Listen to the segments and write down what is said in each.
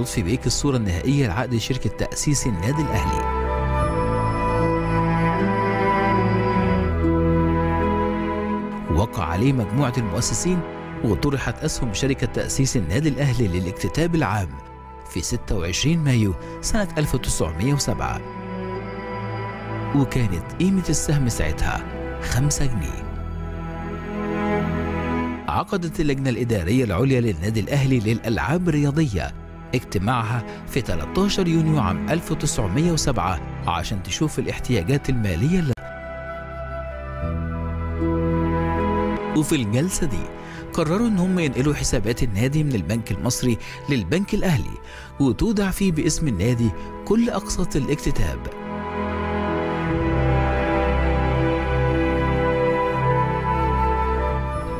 لطفي بيك الصورة النهائية لعقد شركة تأسيس النادي الأهلي وقع عليه مجموعة المؤسسين وطرحت أسهم شركة تأسيس النادي الأهلي للاكتتاب العام في 26 مايو سنة 1907 وكانت قيمة السهم ساعتها 5 جنيه عقدت اللجنة الإدارية العليا للنادي الأهلي للألعاب الرياضية اجتماعها في 13 يونيو عام 1907 عشان تشوف الاحتياجات المالية اللي وفي الجلسة دي قرروا ان هم ينقلوا حسابات النادي من البنك المصري للبنك الاهلي وتودع فيه باسم النادي كل اقساط الاكتتاب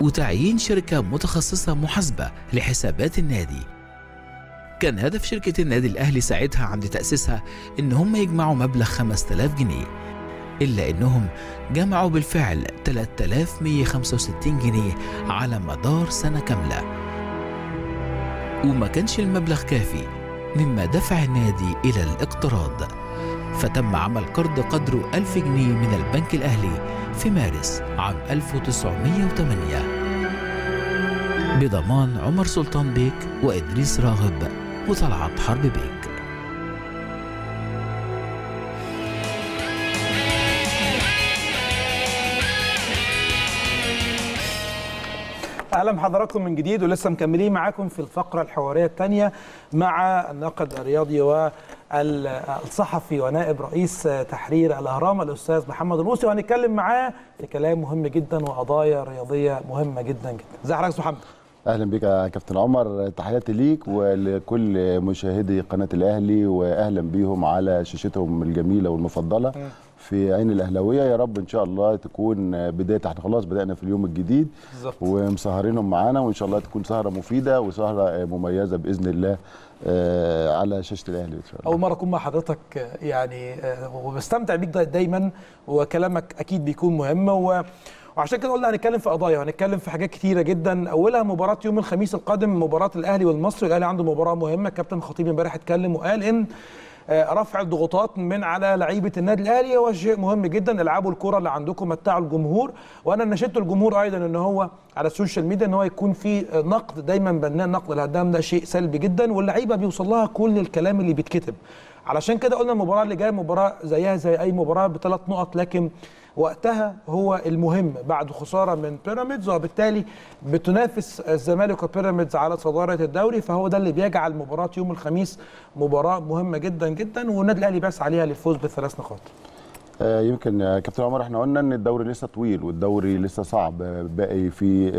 وتعيين شركة متخصصة محاسبة لحسابات النادي كان هدف شركة النادي الأهلي ساعتها عند تأسيسها إن هم يجمعوا مبلغ 5000 جنيه إلا إنهم جمعوا بالفعل 3165 جنيه على مدار سنة كاملة وما كانش المبلغ كافي مما دفع النادي إلى الاقتراض فتم عمل قرض قدره 1000 جنيه من البنك الأهلي في مارس عام 1908 بضمان عمر سلطان بيك وإدريس راغب وطلعت حرب بيك اهلا بحضراتكم من جديد ولسه مكملين معاكم في الفقره الحواريه الثانيه مع الناقد الرياضي والصحفي ونائب رئيس تحرير الاهرام الاستاذ محمد الموسي وهنتكلم معاه في كلام مهم جدا وقضايا رياضيه مهمه جدا جدا. ازي حضرتك يا محمد؟ اهلا بك يا كابتن عمر تحياتي ليك ولكل مشاهدي قناه الاهلي واهلا بيهم على شاشتهم الجميله والمفضله في عين الاهلاويه يا رب ان شاء الله تكون بدايه احنا خلاص بدانا في اليوم الجديد بالظبط ومسهرينهم معانا وان شاء الله تكون سهره مفيده وسهره مميزه باذن الله آه، على شاشه الاهلي ان شاء الله اول مره اكون مع حضرتك يعني آه، وبستمتع بيك دايما وكلامك اكيد بيكون مهم و وعشان كده قلنا هنتكلم في قضايا هنتكلم في حاجات كتيره جدا اولها مباراه يوم الخميس القادم مباراه الاهلي والمصري الاهلي عنده مباراه مهمه كابتن الخطيب امبارح اتكلم وقال ان آه، رفع الضغوطات من على لعيبه النادي الاهلي هو شيء مهم جدا العبوا الكره اللي عندكم متعوا الجمهور وانا نشدت الجمهور ايضا ان هو على السوشيال ميديا ان هو يكون في آه، نقد دايما بناء نقد الهدام ده شيء سلبي جدا واللعيبه بيوصل لها كل الكلام اللي بيتكتب علشان كده قلنا المباراه اللي جايه مباراه زيها زي اي مباراه بثلاث نقط لكن وقتها هو المهم بعد خساره من بيراميدز وبالتالي بتنافس الزمالك وبيراميدز على صداره الدوري فهو ده اللي بيجعل مباراه يوم الخميس مباراه مهمه جدا جدا والنادي الاهلي بس عليها للفوز بالثلاث نقاط آه، يمكن كابتن عمر احنا قلنا ان الدوري لسه طويل والدوري لسه صعب آه، باقي في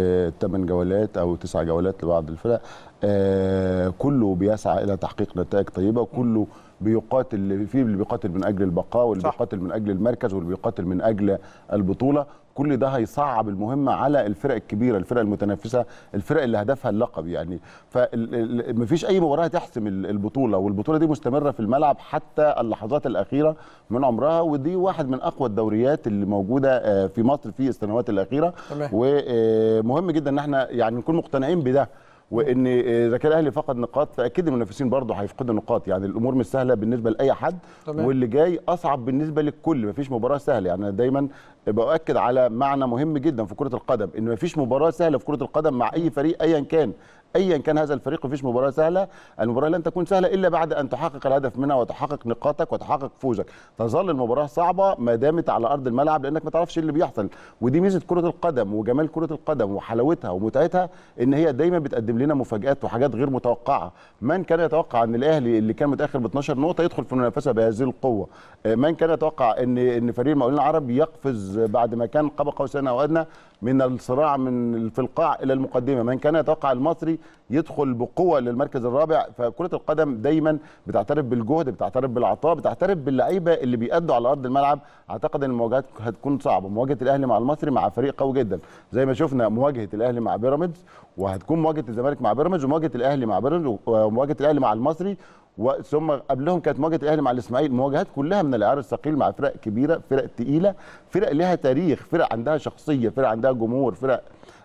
8 آه، جولات او 9 جولات لبعض الفرق كله بيسعى الى تحقيق نتائج طيبه وكله بيقاتل اللي في اللي بيقاتل من اجل البقاء واللي صح. بيقاتل من اجل المركز واللي بيقاتل من اجل البطوله كل ده هيصعب المهمه على الفرق الكبيره الفرق المتنافسه الفرق اللي هدفها اللقب يعني فمفيش اي مباراه تحسم البطوله والبطوله دي مستمره في الملعب حتى اللحظات الاخيره من عمرها ودي واحد من اقوى الدوريات اللي موجوده آه، في مصر في السنوات الاخيره ومهم آه، جدا ان احنا يعني نكون مقتنعين بده وان اذا كان الاهلي فقد نقاط فاكيد المنافسين برضه هيفقدوا نقاط يعني الامور مش سهله بالنسبه لاي حد طبعا. واللي جاي اصعب بالنسبه للكل مفيش مباراه سهله يعني انا دايما باكد على معنى مهم جدا في كره القدم ان مفيش مباراه سهله في كره القدم مع اي فريق ايا كان ايا كان هذا الفريق مفيش مباراه سهله المباراه لن تكون سهله الا بعد ان تحقق الهدف منها وتحقق نقاطك وتحقق فوزك تظل المباراه صعبه ما دامت على ارض الملعب لانك ما تعرفش إيه اللي بيحصل ودي ميزه كره القدم وجمال كره القدم وحلاوتها ومتعتها ان هي دايما بتقدم لنا مفاجات وحاجات غير متوقعه من كان يتوقع ان الاهلي اللي كان متاخر ب 12 نقطه يدخل في المنافسه بهذه القوه آه، من كان يتوقع ان ان فريق المقاولين العرب يقفز بعد ما كان قاب قوسين او ادنى من الصراع من في القاع الى المقدمه من كان يتوقع المصري يدخل بقوه للمركز الرابع فكره القدم دايما بتعترف بالجهد بتعترف بالعطاء بتعترف باللعيبه اللي بيأدوا على ارض الملعب اعتقد ان المواجهات هتكون صعبه مواجهه الاهلي مع المصري مع فريق قوي جدا زي ما شفنا مواجهه الاهلي مع بيراميدز وهتكون مواجهه الزمالك مع بيراميدز ومواجهه الاهلي مع بيراميدز ومواجهه الاهلي مع المصري ثم قبلهم كانت مواجهه الاهلي مع الاسماعيلي مواجهات كلها من العيار الثقيل مع فرق كبيره فرق تقيله فرق لها تاريخ فرق عندها شخصيه فرق عندها جمهور فرق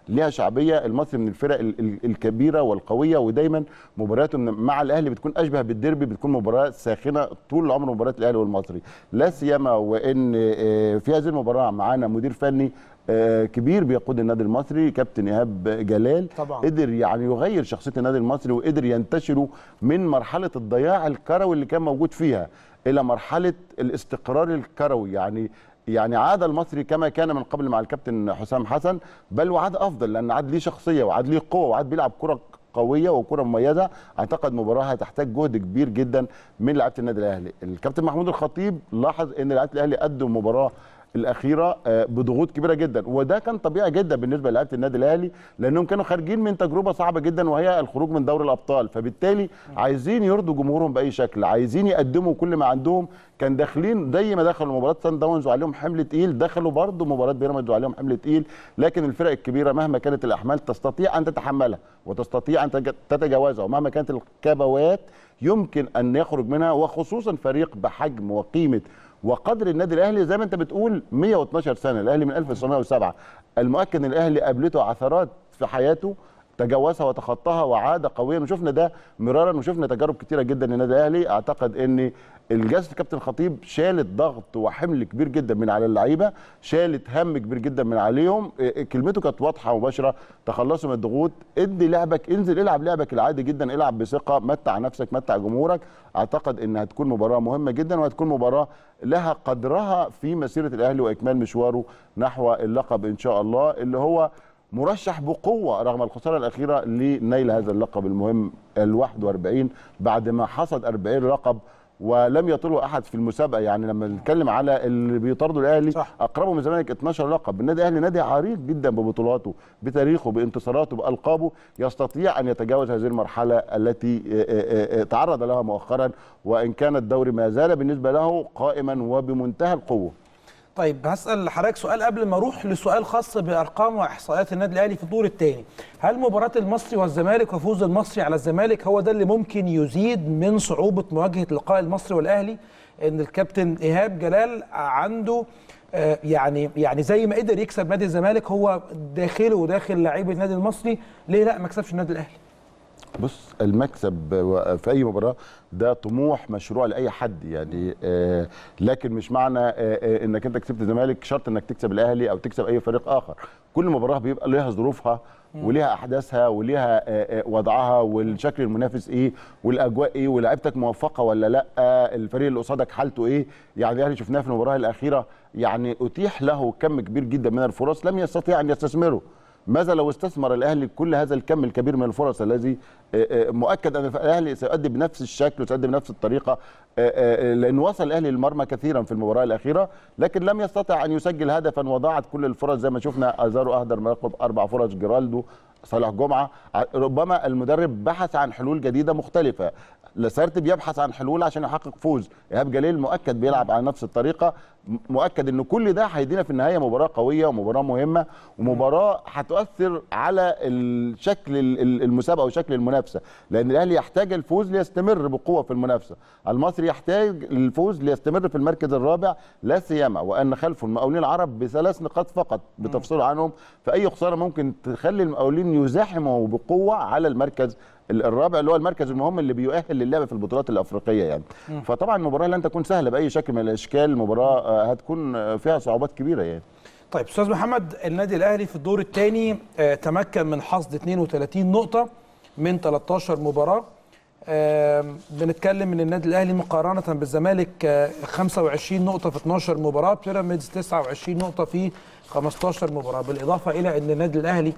ليها شعبيه المصري من الفرق الكبيره والقويه ودايما مبارياته مع الاهلي بتكون اشبه بالديربي بتكون مباراه ساخنه طول العمر مباراه الاهلي والمصري لا سيما وان آه، في هذه المباراه معانا مدير فني آه، كبير بيقود النادي المصري كابتن ايهاب جلال طبعا. قدر يعني يغير شخصيه النادي المصري وقدر ينتشره من مرحله الضياع الكروي اللي كان موجود فيها الى مرحله الاستقرار الكروي يعني يعني عاد المصري كما كان من قبل مع الكابتن حسام حسن بل وعاد افضل لان عاد ليه شخصيه وعاد ليه قوه وعاد بيلعب كره قويه وكره مميزه اعتقد مباراه هتحتاج جهد كبير جدا من لعيبه النادي الاهلي الكابتن محمود الخطيب لاحظ ان لعيبه الاهلي قدم مباراه الاخيره آه، بضغوط كبيره جدا وده كان طبيعي جدا بالنسبه لعيبه النادي الاهلي لانهم كانوا خارجين من تجربه صعبه جدا وهي الخروج من دوري الابطال فبالتالي عايزين يرضوا جمهورهم باي شكل عايزين يقدموا كل ما عندهم كان داخلين زي ما دخلوا مباراه سان داونز وعليهم حمل تقيل دخلوا برضه مباراه بيراميدز وعليهم حمل تقيل لكن الفرق الكبيره مهما كانت الاحمال تستطيع ان تتحملها وتستطيع ان تتجاوزها ومهما كانت الكبوات يمكن ان يخرج منها وخصوصا فريق بحجم وقيمه وقدر النادي الاهلي زي ما انت بتقول 112 سنه الاهلي من 1907 المؤكد ان الاهلي قابلته عثرات في حياته تجاوزها وتخطاها وعاد قويا وشفنا ده مرارا وشفنا تجارب كتيره جدا للنادي الاهلي اعتقد ان الجلسه كابتن خطيب شالت ضغط وحمل كبير جدا من على اللعيبه شالت هم كبير جدا من عليهم إيه، إيه، كلمته كانت واضحه ومباشره تخلصوا من الضغوط ادي لعبك انزل العب لعبك العادي جدا العب بثقه متع نفسك متع جمهورك اعتقد ان هتكون مباراه مهمه جدا وهتكون مباراه لها قدرها في مسيره الاهلي واكمال مشواره نحو اللقب ان شاء الله اللي هو مرشح بقوه رغم الخساره الاخيره لنيل هذا اللقب المهم ال 41 بعد ما حصد 40 لقب ولم يطله احد في المسابقه يعني لما نتكلم على اللي بيطاردوا الاهلي صح. اقربه من الزمالك 12 لقب النادي الاهلي نادي عريق جدا ببطولاته بتاريخه بانتصاراته بالقابه يستطيع ان يتجاوز هذه المرحله التي آه، آه، آه، تعرض لها مؤخرا وان كان الدوري ما زال بالنسبه له قائما وبمنتهى القوه طيب هسال حضرتك سؤال قبل ما اروح لسؤال خاص بارقام واحصائيات النادي الاهلي في الدور الثاني هل مباراه المصري والزمالك وفوز المصري على الزمالك هو ده اللي ممكن يزيد من صعوبه مواجهه لقاء المصري والاهلي ان الكابتن ايهاب جلال عنده آه، يعني يعني زي ما قدر يكسب نادي الزمالك هو داخله وداخل لعيبه النادي المصري ليه لا ما كسبش النادي الاهلي بص المكسب في اي مباراه ده طموح مشروع لاي حد يعني آه، لكن مش معنى آه، آه، انك انت كسبت الزمالك شرط انك تكسب الاهلي او تكسب اي فريق اخر كل مباراه بيبقى ليها ظروفها وليها احداثها وليها وضعها والشكل المنافس ايه والاجواء ايه ولاعيبتك موفقه ولا لا الفريق اللي قصادك حالته ايه يعني الاهلي شفناه في المباراه الاخيره يعني اتيح له كم كبير جدا من الفرص لم يستطيع ان يستثمره ماذا لو استثمر الاهلي كل هذا الكم الكبير من الفرص الذي آه، آه، مؤكد ان الاهلي سيؤدي بنفس الشكل وسيؤدي بنفس الطريقه آه، لان وصل الاهلي للمرمى كثيرا في المباراه الاخيره لكن لم يستطع ان يسجل هدفا وضاعت كل الفرص زي ما شفنا ازارو اهدر مرقب اربع فرص جيرالدو صالح جمعه ربما المدرب بحث عن حلول جديده مختلفه لسارت بيبحث عن حلول عشان يحقق فوز ايهاب جليل مؤكد بيلعب على نفس الطريقه مؤكد ان كل ده هيدينا في النهايه مباراه قويه ومباراه مهمه ومباراه هتؤثر على الشكل المسابقه وشكل المنافسه لان الاهلي يحتاج الفوز ليستمر بقوه في المنافسه المصري يحتاج الفوز ليستمر في المركز الرابع لا سيما وان خلفه المقاولين العرب بثلاث نقاط فقط بتفصيل عنهم فاي خساره ممكن تخلي المقاولين يزاحموا بقوه على المركز الرابع اللي هو المركز المهم اللي بيؤهل للعب في البطولات الافريقيه يعني مم. فطبعا المباراه لن تكون سهله باي شكل من الاشكال مباراه آه، هتكون فيها صعوبات كبيره يعني طيب استاذ محمد النادي الاهلي في الدور الثاني آه، تمكن من حصد 32 نقطه من 13 مباراه بنتكلم ان النادي الاهلي مقارنه بالزمالك 25 آه، نقطه في 12 مباراه بيراميدز 29 نقطه في 15 مباراه بالاضافه الى ان النادي الاهلي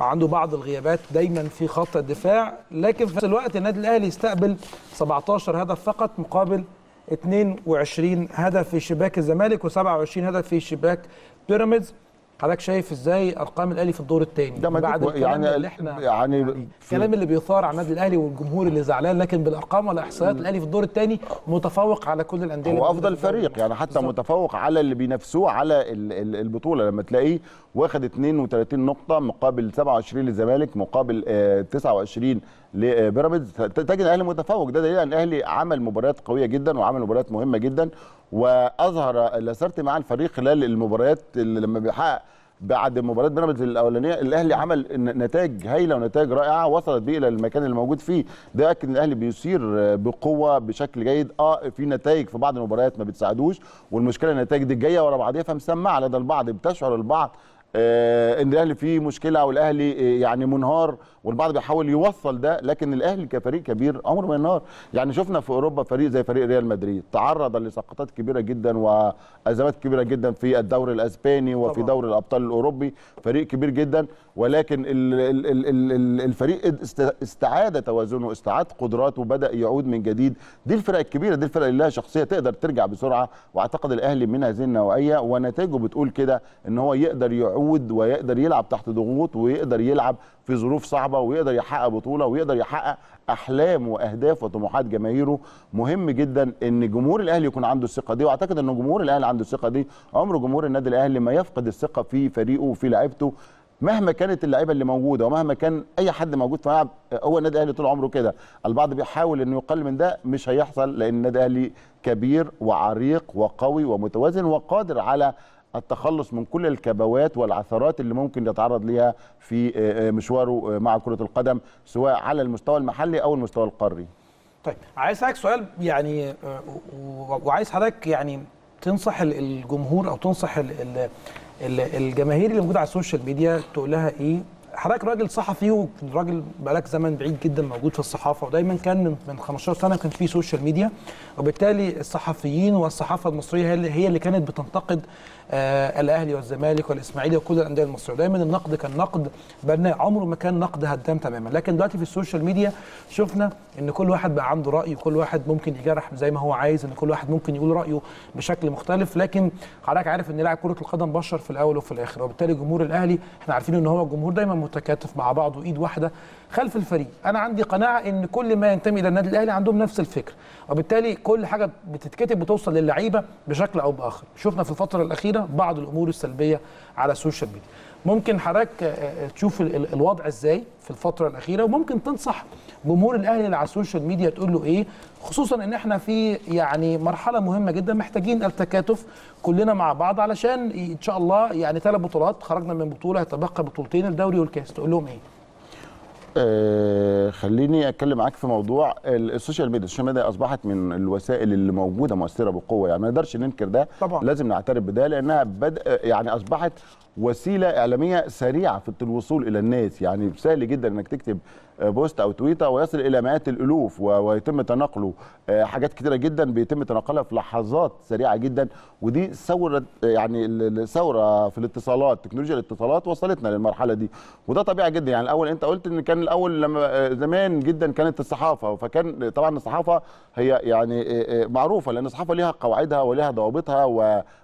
عنده بعض الغيابات دايما في خط الدفاع لكن في نفس الوقت النادي الاهلي استقبل 17 هدف فقط مقابل 22 هدف في شباك الزمالك و27 هدف في شباك بيراميدز حضرتك شايف ازاي ارقام الاهلي في الدور الثاني بعد يعني اللي احنا يعني, يعني, الكلام اللي بيثار على النادي الاهلي والجمهور اللي زعلان لكن بالارقام والاحصائيات الاهلي في الدور الثاني متفوق على كل الانديه هو افضل فريق يعني حتى بالزبط. متفوق على اللي بينافسوه على البطوله لما تلاقيه واخد 32 نقطه مقابل 27 للزمالك مقابل 29 آه، لبيراميدز تجد الاهلي متفوق ده دليل ان الاهلي عمل مباريات قويه جدا وعمل مباريات مهمه جدا واظهر لاسرت مع الفريق خلال المباريات اللي لما بيحقق بعد مباراه بيراميدز الاولانيه الاهلي عمل نتائج هايله ونتائج رائعه وصلت بيه الى المكان اللي موجود فيه ده اكد ان الاهلي بيصير آه، بقوه بشكل جيد اه في نتائج في بعض المباريات ما بتساعدوش والمشكله النتائج دي جايه ورا بعضيها فمسمعه لدى البعض بتشعر البعض آه، ان الاهلي فيه مشكله والاهلي آه، يعني منهار والبعض بيحاول يوصل ده لكن الاهلي كفريق كبير عمره ما ينهار يعني شفنا في اوروبا فريق زي فريق ريال مدريد تعرض لسقطات كبيره جدا وازمات كبيره جدا في الدوري الاسباني وفي دوري الابطال الاوروبي فريق كبير جدا ولكن الفريق استعاد توازنه استعاد قدراته بدا يعود من جديد دي الفرق الكبيره دي الفرق اللي لها شخصيه تقدر ترجع بسرعه واعتقد الاهلي من هذه النوعيه ونتائجه بتقول كده ان هو يقدر يعود متعود ويقدر يلعب تحت ضغوط ويقدر يلعب في ظروف صعبه ويقدر يحقق بطوله ويقدر يحقق احلام واهداف وطموحات جماهيره مهم جدا ان جمهور الاهلي يكون عنده الثقه دي واعتقد ان جمهور الاهلي عنده الثقه دي عمر جمهور النادي الاهلي ما يفقد الثقه في فريقه وفي لعيبته مهما كانت اللعيبه اللي موجوده ومهما كان اي حد موجود في الملعب هو النادي الاهلي طول عمره كده البعض بيحاول انه يقلل من ده مش هيحصل لان النادي الاهلي كبير وعريق وقوي ومتوازن وقادر على التخلص من كل الكبوات والعثرات اللي ممكن يتعرض ليها في آه، آه، مشواره آه، مع كرة القدم سواء على المستوى المحلي أو المستوى القاري طيب عايز اسالك سؤال يعني وعايز حضرتك يعني تنصح الجمهور او تنصح الجماهير اللي موجوده على السوشيال ميديا تقول لها ايه حضرتك راجل صحفي وراجل بقالك زمن بعيد جدا موجود في الصحافه ودايما كان من 15 سنه كان في سوشيال ميديا وبالتالي الصحفيين والصحافه المصريه هي هي اللي كانت بتنتقد آه، الاهلي والزمالك والاسماعيلي وكل الانديه المصريه دايما النقد كان نقد بناء عمره ما كان نقد هدام تماما لكن دلوقتي في السوشيال ميديا شفنا ان كل واحد بقى عنده راي وكل واحد ممكن يجرح زي ما هو عايز ان كل واحد ممكن يقول رايه بشكل مختلف لكن حضرتك عارف ان لاعب كره القدم بشر في الاول وفي الاخر وبالتالي جمهور الاهلي احنا عارفين ان هو الجمهور دايما متكاتف مع بعضه ايد واحده خلف الفريق انا عندي قناعه ان كل ما ينتمي الى النادي الاهلي عندهم نفس الفكر وبالتالي كل حاجه بتتكتب بتوصل للعيبه بشكل او باخر شفنا في الفتره الاخيره بعض الامور السلبيه على السوشيال ميديا ممكن حضرتك آه، آه، تشوف الوضع ازاي في الفتره الاخيره وممكن تنصح جمهور الاهلي اللي على السوشيال ميديا تقول له ايه خصوصا ان احنا في يعني مرحله مهمه جدا محتاجين التكاتف كلنا مع بعض علشان ان شاء الله يعني ثلاث بطولات خرجنا من بطوله هتبقى بطولتين الدوري والكاس تقول لهم ايه آه خليني اتكلم معاك في موضوع السوشيال ميديا، السوشيال ميديا اصبحت من الوسائل اللي موجوده مؤثره بقوه يعني ما نقدرش ننكر ده طبعا. لازم نعترف بده لانها بد... آه، يعني اصبحت وسيله اعلاميه سريعه في الوصول الى الناس يعني سهل جدا انك تكتب بوست او تويته ويصل الى مئات الالوف ويتم تناقله آه، حاجات كتيره جدا بيتم تناقلها في لحظات سريعه جدا ودي ثوره يعني الثوره في الاتصالات تكنولوجيا الاتصالات وصلتنا للمرحله دي وده طبيعي جدا يعني الاول انت قلت ان كان الاول لما آه، زمان جدا كانت الصحافه فكان طبعا الصحافه هي يعني آه، معروفه لان الصحافه ليها قواعدها ولها ضوابطها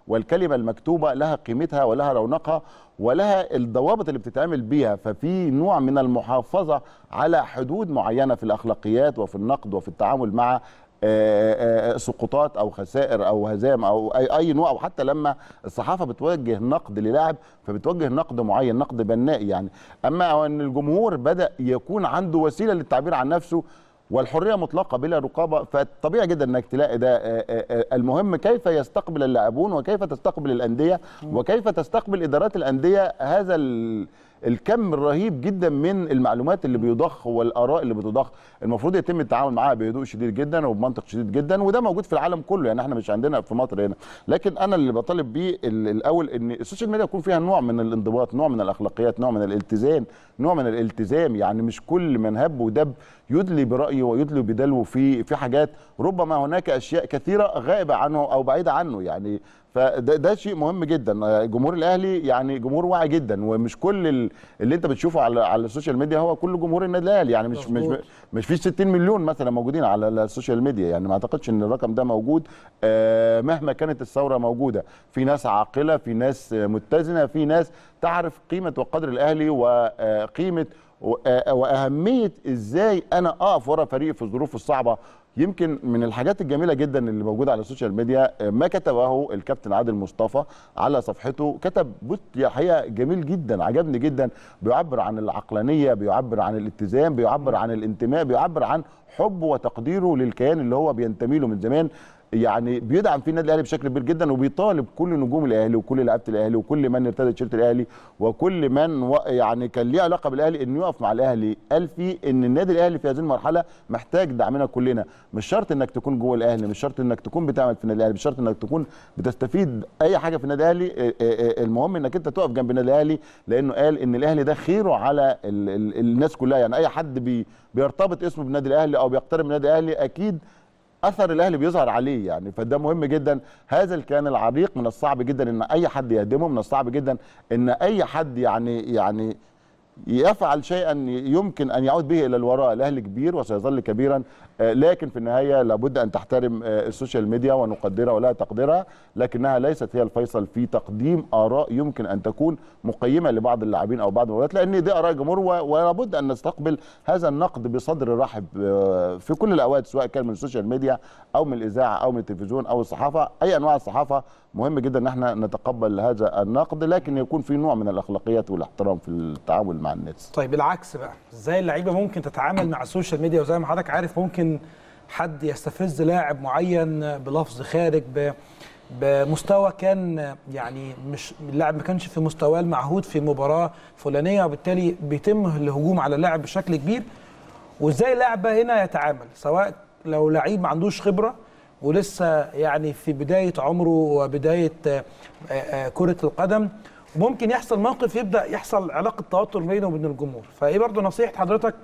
والكلمه المكتوبه لها قيمتها ولها رونقها ولها الضوابط اللي بتتعمل بيها ففي نوع من المحافظه على حدود معينه في الاخلاقيات وفي النقد وفي التعامل مع آه، آه، آه، سقوطات او خسائر او هزام او اي اي نوع او حتى لما الصحافه بتوجه نقد للاعب فبتوجه نقد معين نقد بناء يعني اما ان الجمهور بدا يكون عنده وسيله للتعبير عن نفسه والحريه مطلقه بلا رقابه فطبيعي جدا انك تلاقي ده آه، آه، آه، المهم كيف يستقبل اللاعبون وكيف تستقبل الانديه وكيف تستقبل ادارات الانديه هذا الكم الرهيب جدا من المعلومات اللي بيضخ والاراء اللي بتضخ المفروض يتم التعامل معاها بهدوء شديد جدا وبمنطق شديد جدا وده موجود في العالم كله يعني احنا مش عندنا في مصر هنا لكن انا اللي بطالب بيه الاول ان السوشيال ميديا يكون فيها نوع من الانضباط نوع من الاخلاقيات نوع من الالتزام نوع من الالتزام يعني مش كل من هب ودب يدلي برايه ويدلي بدلوه في في حاجات ربما هناك اشياء كثيره غائبه عنه او بعيده عنه يعني فده ده شيء مهم جدا جمهور الاهلي يعني جمهور واعي جدا ومش كل اللي انت بتشوفه على على السوشيال ميديا هو كل جمهور النادي الاهلي يعني مش مش مش في 60 مليون مثلا موجودين على السوشيال ميديا يعني ما اعتقدش ان الرقم ده موجود آه، مهما كانت الثوره موجوده في ناس عاقله في ناس متزنه في ناس تعرف قيمه وقدر الاهلي وقيمه آه، آه، واهميه ازاي انا اقف ورا فريق في الظروف الصعبه يمكن من الحاجات الجميله جدا اللي موجوده على السوشيال ميديا آه، ما كتبه الكابتن عادل مصطفى على صفحته كتب بوست حقيقه جميل جدا عجبني جدا بيعبر عن العقلانيه بيعبر عن الاتزان بيعبر عن الانتماء بيعبر عن حبه وتقديره للكيان اللي هو بينتمي له من زمان يعني بيدعم فيه النادي الاهلي بشكل كبير جدا وبيطالب كل نجوم الاهلي وكل لعيبه الاهلي وكل من ارتدى تيشيرت الاهلي وكل من يعني كان ليه علاقه بالاهلي انه يقف مع الاهلي قال فيه ان النادي الاهلي في هذه المرحله محتاج دعمنا كلنا مش شرط انك تكون جوه الاهلي مش شرط انك تكون بتعمل في النادي الاهلي مش شرط انك تكون بتستفيد اي حاجه في النادي الاهلي المهم انك انت تقف جنب النادي الاهلي لانه قال ان الاهلي ده خيره على الناس كلها يعني اي حد بيرتبط اسمه بالنادي الاهلي او بيقترب من النادي الاهلي اكيد اثر الاهلي بيظهر عليه يعني فده مهم جدا هذا الكيان العريق من الصعب جدا ان اي حد يهدمه من الصعب جدا ان اي حد يعني يعني يفعل شيئا يمكن ان يعود به الى الوراء الاهلي كبير وسيظل كبيرا آه، لكن في النهايه لابد ان تحترم آه، السوشيال ميديا ونقدرها ولها تقديرها لكنها ليست هي الفيصل في تقديم اراء يمكن ان تكون مقيمه لبعض اللاعبين او بعض المباريات لان دي اراء الجمهور ولابد ان نستقبل هذا النقد بصدر رحب آه، في كل الاوقات سواء كان من السوشيال ميديا او من الاذاعه او من التلفزيون او الصحافه اي انواع الصحافه مهم جدا ان احنا نتقبل هذا النقد لكن يكون في نوع من الاخلاقيات والاحترام في التعامل مع الناس. طيب العكس بقى ازاي اللعيبه ممكن تتعامل مع السوشيال ميديا وزي ما حضرتك عارف ممكن ممكن حد يستفز لاعب معين بلفظ خارج بمستوى كان يعني مش اللاعب ما كانش في مستواه المعهود في مباراه فلانيه وبالتالي بيتم الهجوم على اللاعب بشكل كبير وازاي اللاعب بقى هنا يتعامل سواء لو لعيب ما عندوش خبره ولسه يعني في بدايه عمره وبدايه آه، آه، كره القدم ممكن يحصل موقف يبدا يحصل علاقه توتر بينه وبين الجمهور فايه برضه نصيحه حضرتك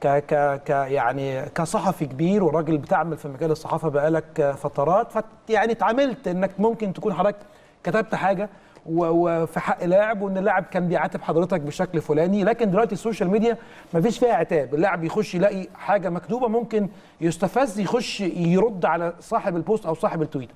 ك ك ك يعني كصحفي كبير وراجل بتعمل في مجال الصحافه بقالك فترات ف يعني اتعاملت انك ممكن تكون حضرتك كتبت حاجه وفي حق لاعب وان اللاعب كان بيعاتب حضرتك بشكل فلاني لكن دلوقتي السوشيال ميديا ما فيش فيها عتاب اللاعب يخش يلاقي حاجه مكتوبه ممكن يستفز يخش يرد على صاحب البوست او صاحب التويت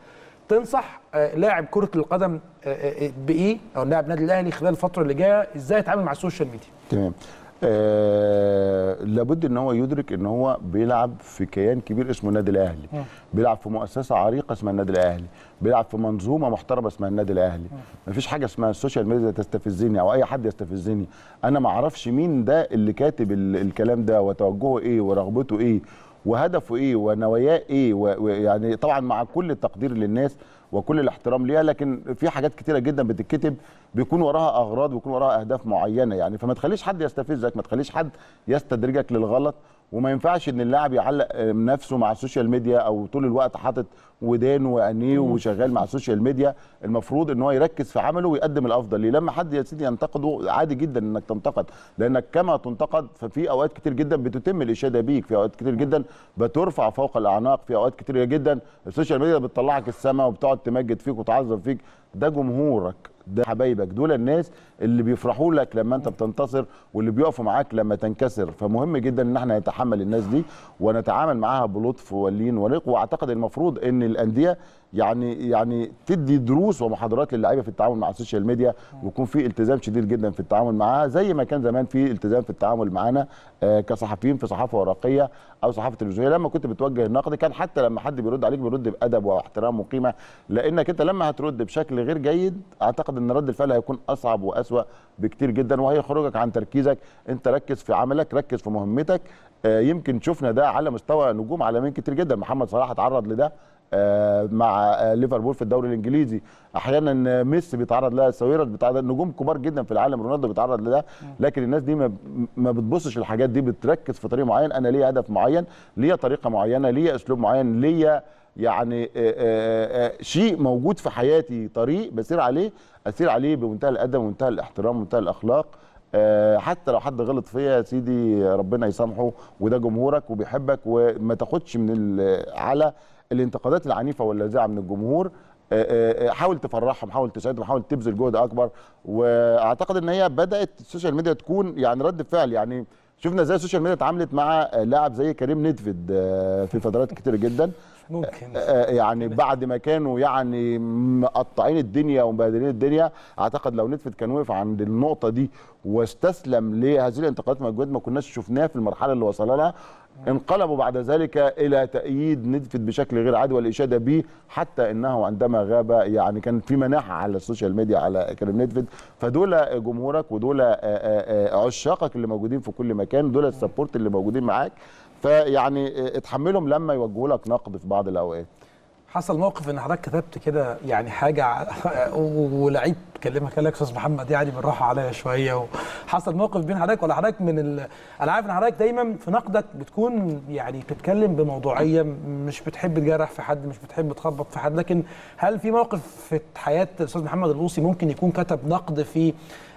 تنصح آه، لاعب كره القدم آه، آه، بايه او لاعب نادي الاهلي خلال الفتره اللي جايه ازاي يتعامل مع السوشيال ميديا تمام آه، لابد ان هو يدرك ان هو بيلعب في كيان كبير اسمه النادي الاهلي اه. بيلعب في مؤسسه عريقه اسمها النادي الاهلي بيلعب في منظومه محترمه اسمها النادي الاهلي اه. مفيش حاجه اسمها السوشيال ميديا تستفزني او اي حد يستفزني انا ما اعرفش مين ده اللي كاتب الكلام ده وتوجهه ايه ورغبته ايه وهدفه ايه ونواياه ايه ويعني طبعا مع كل التقدير للناس وكل الاحترام ليها لكن في حاجات كتيره جدا بتتكتب بيكون وراها اغراض ويكون وراها اهداف معينه يعني فما تخليش حد يستفزك ما تخليش حد يستدرجك للغلط وما ينفعش ان اللاعب يعلق آه، نفسه مع السوشيال ميديا او طول الوقت حاطط ودانه وعينيه وشغال مع السوشيال ميديا المفروض ان هو يركز في عمله ويقدم الافضل ليه لما حد يا سيدي ينتقده عادي جدا انك تنتقد لانك كما تنتقد ففي اوقات كتير جدا بتتم الاشاده بيك في اوقات كتير جدا بترفع فوق الاعناق في اوقات كتير جدا السوشيال ميديا بتطلعك السما وبتقعد تمجد فيك وتعظم فيك ده جمهورك ده حبايبك دول الناس اللي بيفرحوا لك لما انت بتنتصر واللي بيقفوا معاك لما تنكسر فمهم جدا ان احنا نتحمل الناس دي ونتعامل معاها بلطف ولين ورق واعتقد المفروض ان الانديه يعني يعني تدي دروس ومحاضرات للعيبه في التعامل مع السوشيال ميديا ويكون في التزام شديد جدا في التعامل معاها زي ما كان زمان في التزام في التعامل معانا آه، كصحفيين في صحافه ورقيه او صحافه تلفزيونيه لما كنت بتوجه النقد كان حتى لما حد بيرد عليك بيرد بادب واحترام وقيمه لانك انت لما هترد بشكل غير جيد اعتقد ان رد الفعل هيكون اصعب واسوا بكتير جدا وهيخرجك عن تركيزك انت ركز في عملك ركز في مهمتك آه، يمكن شفنا ده على مستوى نجوم عالميين كتير جدا محمد صلاح اتعرض لده آه، مع آه، ليفربول في الدوري الانجليزي احيانا آه، ميسي بيتعرض لها سويرت بيتعرض نجوم كبار جدا في العالم رونالدو بيتعرض لده لكن الناس دي ما, ما بتبصش الحاجات دي بتركز في طريق معين انا ليا هدف معين ليا طريقه معينه ليا اسلوب معين ليا يعني شيء موجود في حياتي طريق بسير عليه اسير عليه بمنتهى الادب ومنتهى الاحترام ومنتهى الاخلاق حتى لو حد غلط فيا يا سيدي ربنا يسامحه وده جمهورك وبيحبك وما تاخدش من على الانتقادات العنيفه واللاذعه من الجمهور آه، آه، آه، حاول تفرحهم حاول تسعدهم حاول تبذل جهد اكبر واعتقد ان هي بدات السوشيال ميديا تكون يعني رد فعل يعني شفنا ازاي السوشيال ميديا اتعاملت مع لاعب زي كريم نيدفيد في فترات كتير جدا ممكن آه، آه، يعني بعد ما كانوا يعني مقطعين الدنيا ومبهدلين الدنيا اعتقد لو نتفت كان وقف عند النقطه دي واستسلم لهذه الانتقادات مجهود ما كناش شفناه في المرحله اللي وصل لها انقلبوا بعد ذلك الى تأييد ندفت بشكل غير عادي والاشاده به حتى انه عندما غاب يعني كان في مناحه على السوشيال ميديا على كريم ندفت فدول جمهورك ودول آه، عشاقك اللي موجودين في كل مكان دول السبورت اللي موجودين معاك فيعني اتحملهم لما يوجهوا لك نقد في بعض الاوقات حصل موقف ان حضرتك كتبت كده يعني حاجه ولعيب اكلمك قال لك استاذ محمد يعني بالراحه عليا شويه وحصل موقف بين حضرتك ولا حضرتك من ال... انا عارف ان حضرتك دايما في نقدك بتكون يعني بتتكلم بموضوعيه مش بتحب تجرح في حد مش بتحب تخبط في حد لكن هل في موقف في حياه الاستاذ محمد الغوصي ممكن يكون كتب نقد في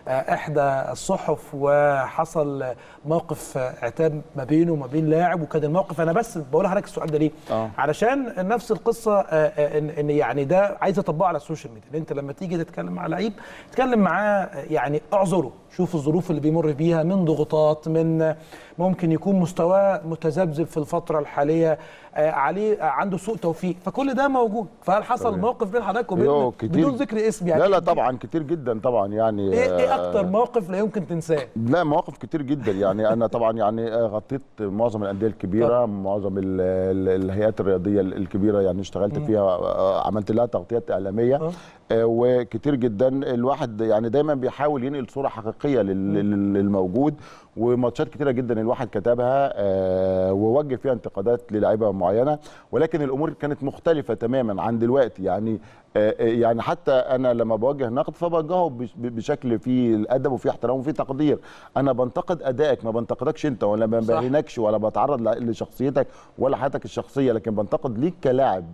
آه، احدى الصحف وحصل موقف عتاب ما بينه وما بين لاعب وكان الموقف انا بس بقول لحضرتك السؤال ده ليه؟ أوه. علشان نفس القصه آه، آه، ان يعني ده عايز اطبقه على السوشيال ميديا انت لما تيجي تتكلم مع لعيب اتكلم معاه يعني اعذره شوف الظروف اللي بيمر بيها من ضغوطات من ممكن يكون مستواه متذبذب في الفتره الحاليه آه، عليه آه، عنده سوء توفيق فكل ده موجود فهل حصل طبعا. موقف بين حضرتك وبين بدون ذكر اسم يعني لا لا طبعا كتير جدا طبعا يعني ايه, إيه آه، اكتر موقف لا يمكن تنساه لا مواقف كتير جدا يعني انا طبعا يعني غطيت معظم الانديه الكبيره معظم الهيئات الرياضيه الكبيره يعني اشتغلت فيها عملت لها تغطيات اعلاميه وكتير جدا الواحد يعني دايما بيحاول ينقل صوره حقيقيه للموجود وماتشات كتيره جدا الواحد كتبها آه، ووجه فيها انتقادات للاعيبه معينه ولكن الامور كانت مختلفه تماما عن دلوقتي يعني آه، آه، يعني حتى انا لما بوجه نقد فبوجهه بشكل فيه الادب وفيه احترام وفيه تقدير انا بنتقد ادائك ما بنتقدكش انت ولا ما بهنكش ولا بتعرض لشخصيتك ولا حياتك الشخصيه لكن بنتقد ليك كلاعب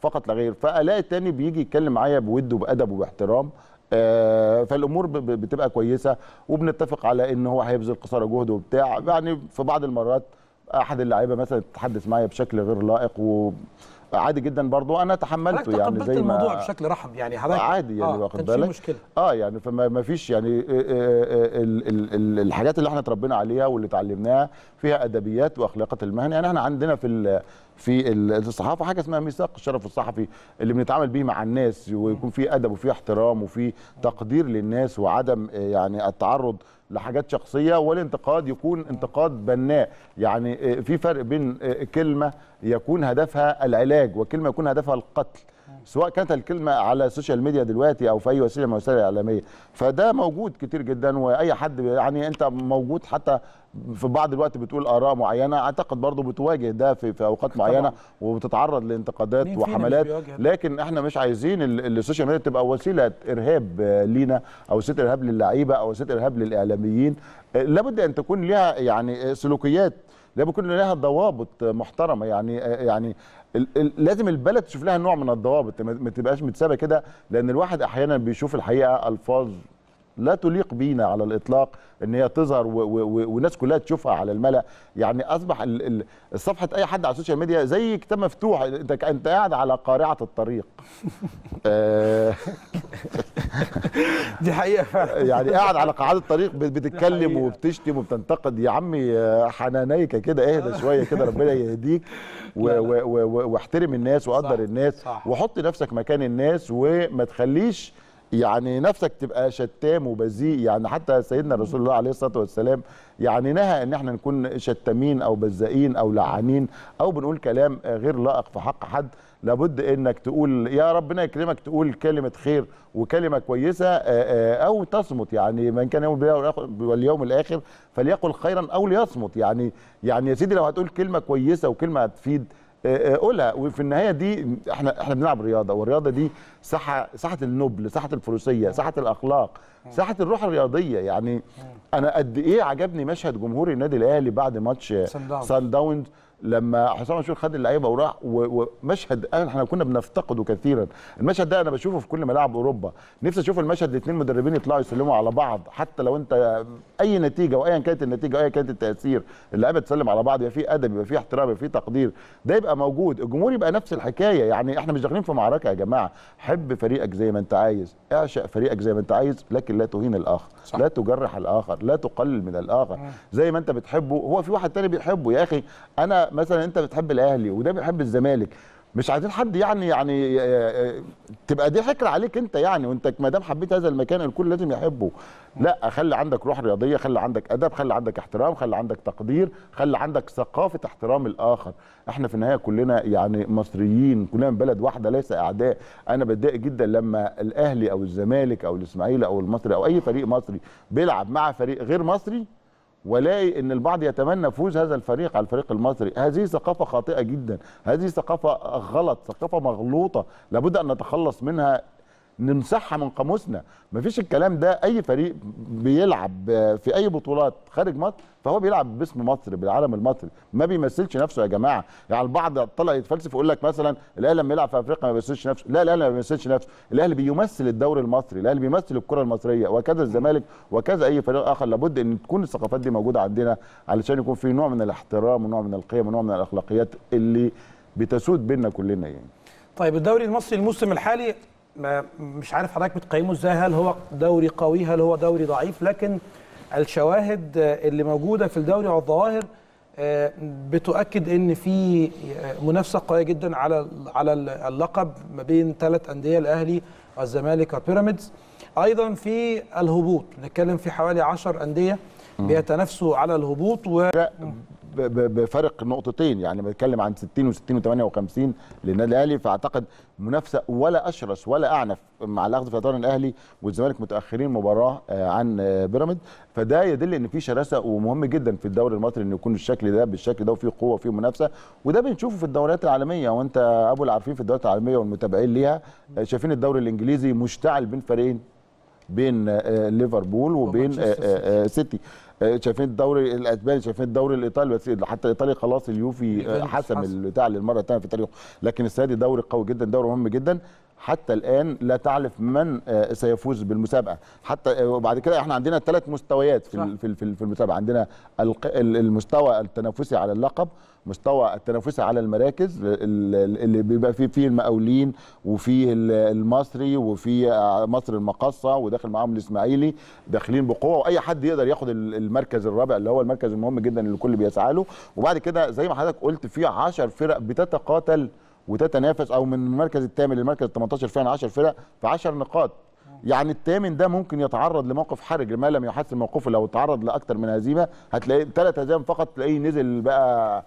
فقط لا غير فالاقي التاني بيجي يتكلم معايا بود وبادب وباحترام آه، فالامور بتبقى كويسه وبنتفق على ان هو هيبذل قصارى جهد وبتاع يعني في بعض المرات احد اللعيبه مثلا تتحدث معايا بشكل غير لائق و عادي جدا برضو انا تحملته يعني زي ما الموضوع بشكل رحم يعني حضرتك عادي يعني آه واخد بالك مشكلة. اه يعني فما فيش يعني آه، آه، ال ال ال الحاجات اللي احنا اتربينا عليها واللي اتعلمناها فيها ادبيات واخلاقات المهنه يعني احنا عندنا في في الصحافه حاجه اسمها ميثاق الشرف الصحفي اللي بنتعامل بيه مع الناس ويكون في ادب وفي احترام وفي تقدير للناس وعدم آه، يعني التعرض لحاجات شخصيه والانتقاد يكون انتقاد بناء يعني آه، في فرق بين آه، كلمه يكون هدفها العلاج وكلمه يكون هدفها القتل سواء كانت الكلمه على السوشيال ميديا دلوقتي او في اي وسيله من الوسائل الاعلاميه فده موجود كتير جدا واي حد يعني انت موجود حتى في بعض الوقت بتقول اراء معينه اعتقد برضو بتواجه ده في, في اوقات طبعا. معينه وبتتعرض لانتقادات وحملات لكن احنا مش عايزين السوشيال ميديا تبقى وسيله ارهاب آه، لينا او وسيله ارهاب للعيبه او وسيله ارهاب للاعلام الاعلاميين آه، لابد ان تكون لها يعني آه، سلوكيات لابد يكون لها ضوابط محترمه يعني آه، يعني لازم البلد تشوف لها نوع من الضوابط ما تبقاش متسابه كده لان الواحد احيانا بيشوف الحقيقه الفاظ لا تليق بينا على الاطلاق ان هي تظهر والناس كلها تشوفها على الملا يعني اصبح صفحه اي حد على السوشيال ميديا زي كتاب مفتوح انت انت قاعد على قارعه الطريق آه. دي حقيقه فعلا يعني قاعد على قاعده الطريق بتتكلم وبتشتم وبتنتقد يا عمي آه، حنانيك كده اهدى شويه كده ربنا يهديك واحترم الناس وقدر الناس وحط نفسك مكان الناس وما تخليش يعني نفسك تبقى شتام وبذيء يعني حتى سيدنا رسول الله عليه الصلاه والسلام يعني نهى ان احنا نكون شتامين او بذائين او لعانين او بنقول كلام غير لائق في حق حد لابد انك تقول يا ربنا يكرمك تقول كلمه خير وكلمه كويسه او تصمت يعني من كان يوم واليوم الاخر فليقل خيرا او ليصمت يعني يعني يا سيدي لو هتقول كلمه كويسه وكلمه هتفيد اولى آه، آه، وفي النهايه دي احنا احنا بنلعب رياضه والرياضه دي ساحه ساحه النبل ساحه الفروسيه اه. ساحه الاخلاق ساحه الروح الرياضيه يعني انا قد ايه عجبني مشهد جمهور النادي الاهلي بعد ماتش سان داونز لما حسام عاشور خد اللعيبه وراح ومشهد احنا كنا بنفتقده كثيرا المشهد ده انا بشوفه في كل ملاعب اوروبا نفسي اشوف المشهد الاثنين مدربين يطلعوا يسلموا على بعض حتى لو انت اي نتيجه وايا كانت النتيجه وايا كانت التاثير اللعيبه تسلم على بعض يبقى في ادب يبقى في احترام يبقى في تقدير ده يبقى موجود الجمهور يبقى نفس الحكايه يعني احنا مش داخلين في معركه يا جماعه حب فريقك زي ما انت عايز اعشق فريقك زي ما انت عايز لكن لا تهين الاخر صح. لا تجرح الاخر لا تقلل من الاخر زي ما انت بتحبه هو في واحد تاني بيحبه يا اخي انا مثلا انت بتحب الاهلي وده بيحب الزمالك مش عايزين حد يعني يعني آه، آه، تبقى دي حكر عليك انت يعني وانت ما دام حبيت هذا المكان الكل لازم يحبه لا خلي عندك روح رياضيه خلي عندك ادب خلي عندك احترام خلي عندك تقدير خلي عندك ثقافه احترام الاخر احنا في النهايه كلنا يعني مصريين كلنا من بلد واحده ليس اعداء انا بتضايق جدا لما الاهلي او الزمالك او الاسماعيلي او المصري او اي فريق مصري بيلعب مع فريق غير مصري ولاي ان البعض يتمنى فوز هذا الفريق على الفريق المصري هذه ثقافه خاطئه جدا هذه ثقافه غلط ثقافه مغلوطه لابد ان نتخلص منها نمسحها من قاموسنا مفيش الكلام ده اي فريق بيلعب في اي بطولات خارج مصر فهو بيلعب باسم مصر بالعلم المصري ما بيمثلش نفسه يا جماعه يعني البعض طلع يتفلسف يقول لك مثلا الاهلي لما يلعب في افريقيا ما بيمثلش نفسه لا الاهلي ما بيمثلش نفسه الاهلي بيمثل الدوري المصري الاهلي بيمثل الكره المصريه وكذا الزمالك وكذا اي فريق اخر لابد ان تكون الثقافات دي موجوده عندنا علشان يكون في نوع من الاحترام ونوع من القيم ونوع من الاخلاقيات اللي بتسود بينا كلنا يعني طيب الدوري المصري الموسم الحالي ما مش عارف حضرتك بتقيمه ازاي هل هو دوري قوي هل هو دوري ضعيف لكن الشواهد اللي موجوده في الدوري على الظواهر آه، بتؤكد ان في آه، منافسه قويه جدا على على اللقب ما بين ثلاث انديه الاهلي والزمالك وبيراميدز ايضا في الهبوط بنتكلم في حوالي 10 انديه بيتنافسوا على الهبوط و بفرق نقطتين يعني بنتكلم عن 60 و60 و58 للنادي الاهلي فاعتقد منافسه ولا اشرس ولا اعنف مع الاخذ في اطار الاهلي والزمالك متاخرين مباراه آه، عن آه، بيراميد فده يدل ان في شراسه ومهم جدا في الدوري المصري ان يكون الشكل ده بالشكل ده وفي قوه وفي منافسه وده بنشوفه في الدوريات العالميه وانت ابو العارفين في الدوريات العالميه والمتابعين ليها آه، شايفين الدوري الانجليزي مشتعل بين فريقين بين ليفربول وبين سيتي شايفين الدوري الاسباني شايفين الدوري الايطالي بس حتى الايطالي خلاص اليوفي آه، حسم البتاع للمره الثانيه في تاريخه لكن السادي دوري قوي جدا دوري مهم جدا حتى الان لا تعرف من آه، سيفوز بالمسابقه حتى آه، وبعد كده احنا عندنا ثلاث مستويات في في في المسابقه عندنا المستوى التنافسي على اللقب مستوى التنافسي على المراكز آه، اللي بيبقى فيه فيه المقاولين وفيه المصري وفيه مصر المقصه وداخل معاهم الاسماعيلي داخلين بقوه واي حد يقدر ياخد المركز الرابع اللي هو المركز المهم جدا اللي الكل بيسعى له وبعد كده زي ما حضرتك قلت في 10 فرق بتتقاتل وتتنافس او من المركز الثامن للمركز ال 18 فعلا 10 فرق في 10 نقاط يعني الثامن ده ممكن يتعرض لموقف حرج ما لم يحسن موقفه لو تعرض لاكثر من هزيمه هتلاقي ثلاث هزائم فقط تلاقيه نزل بقى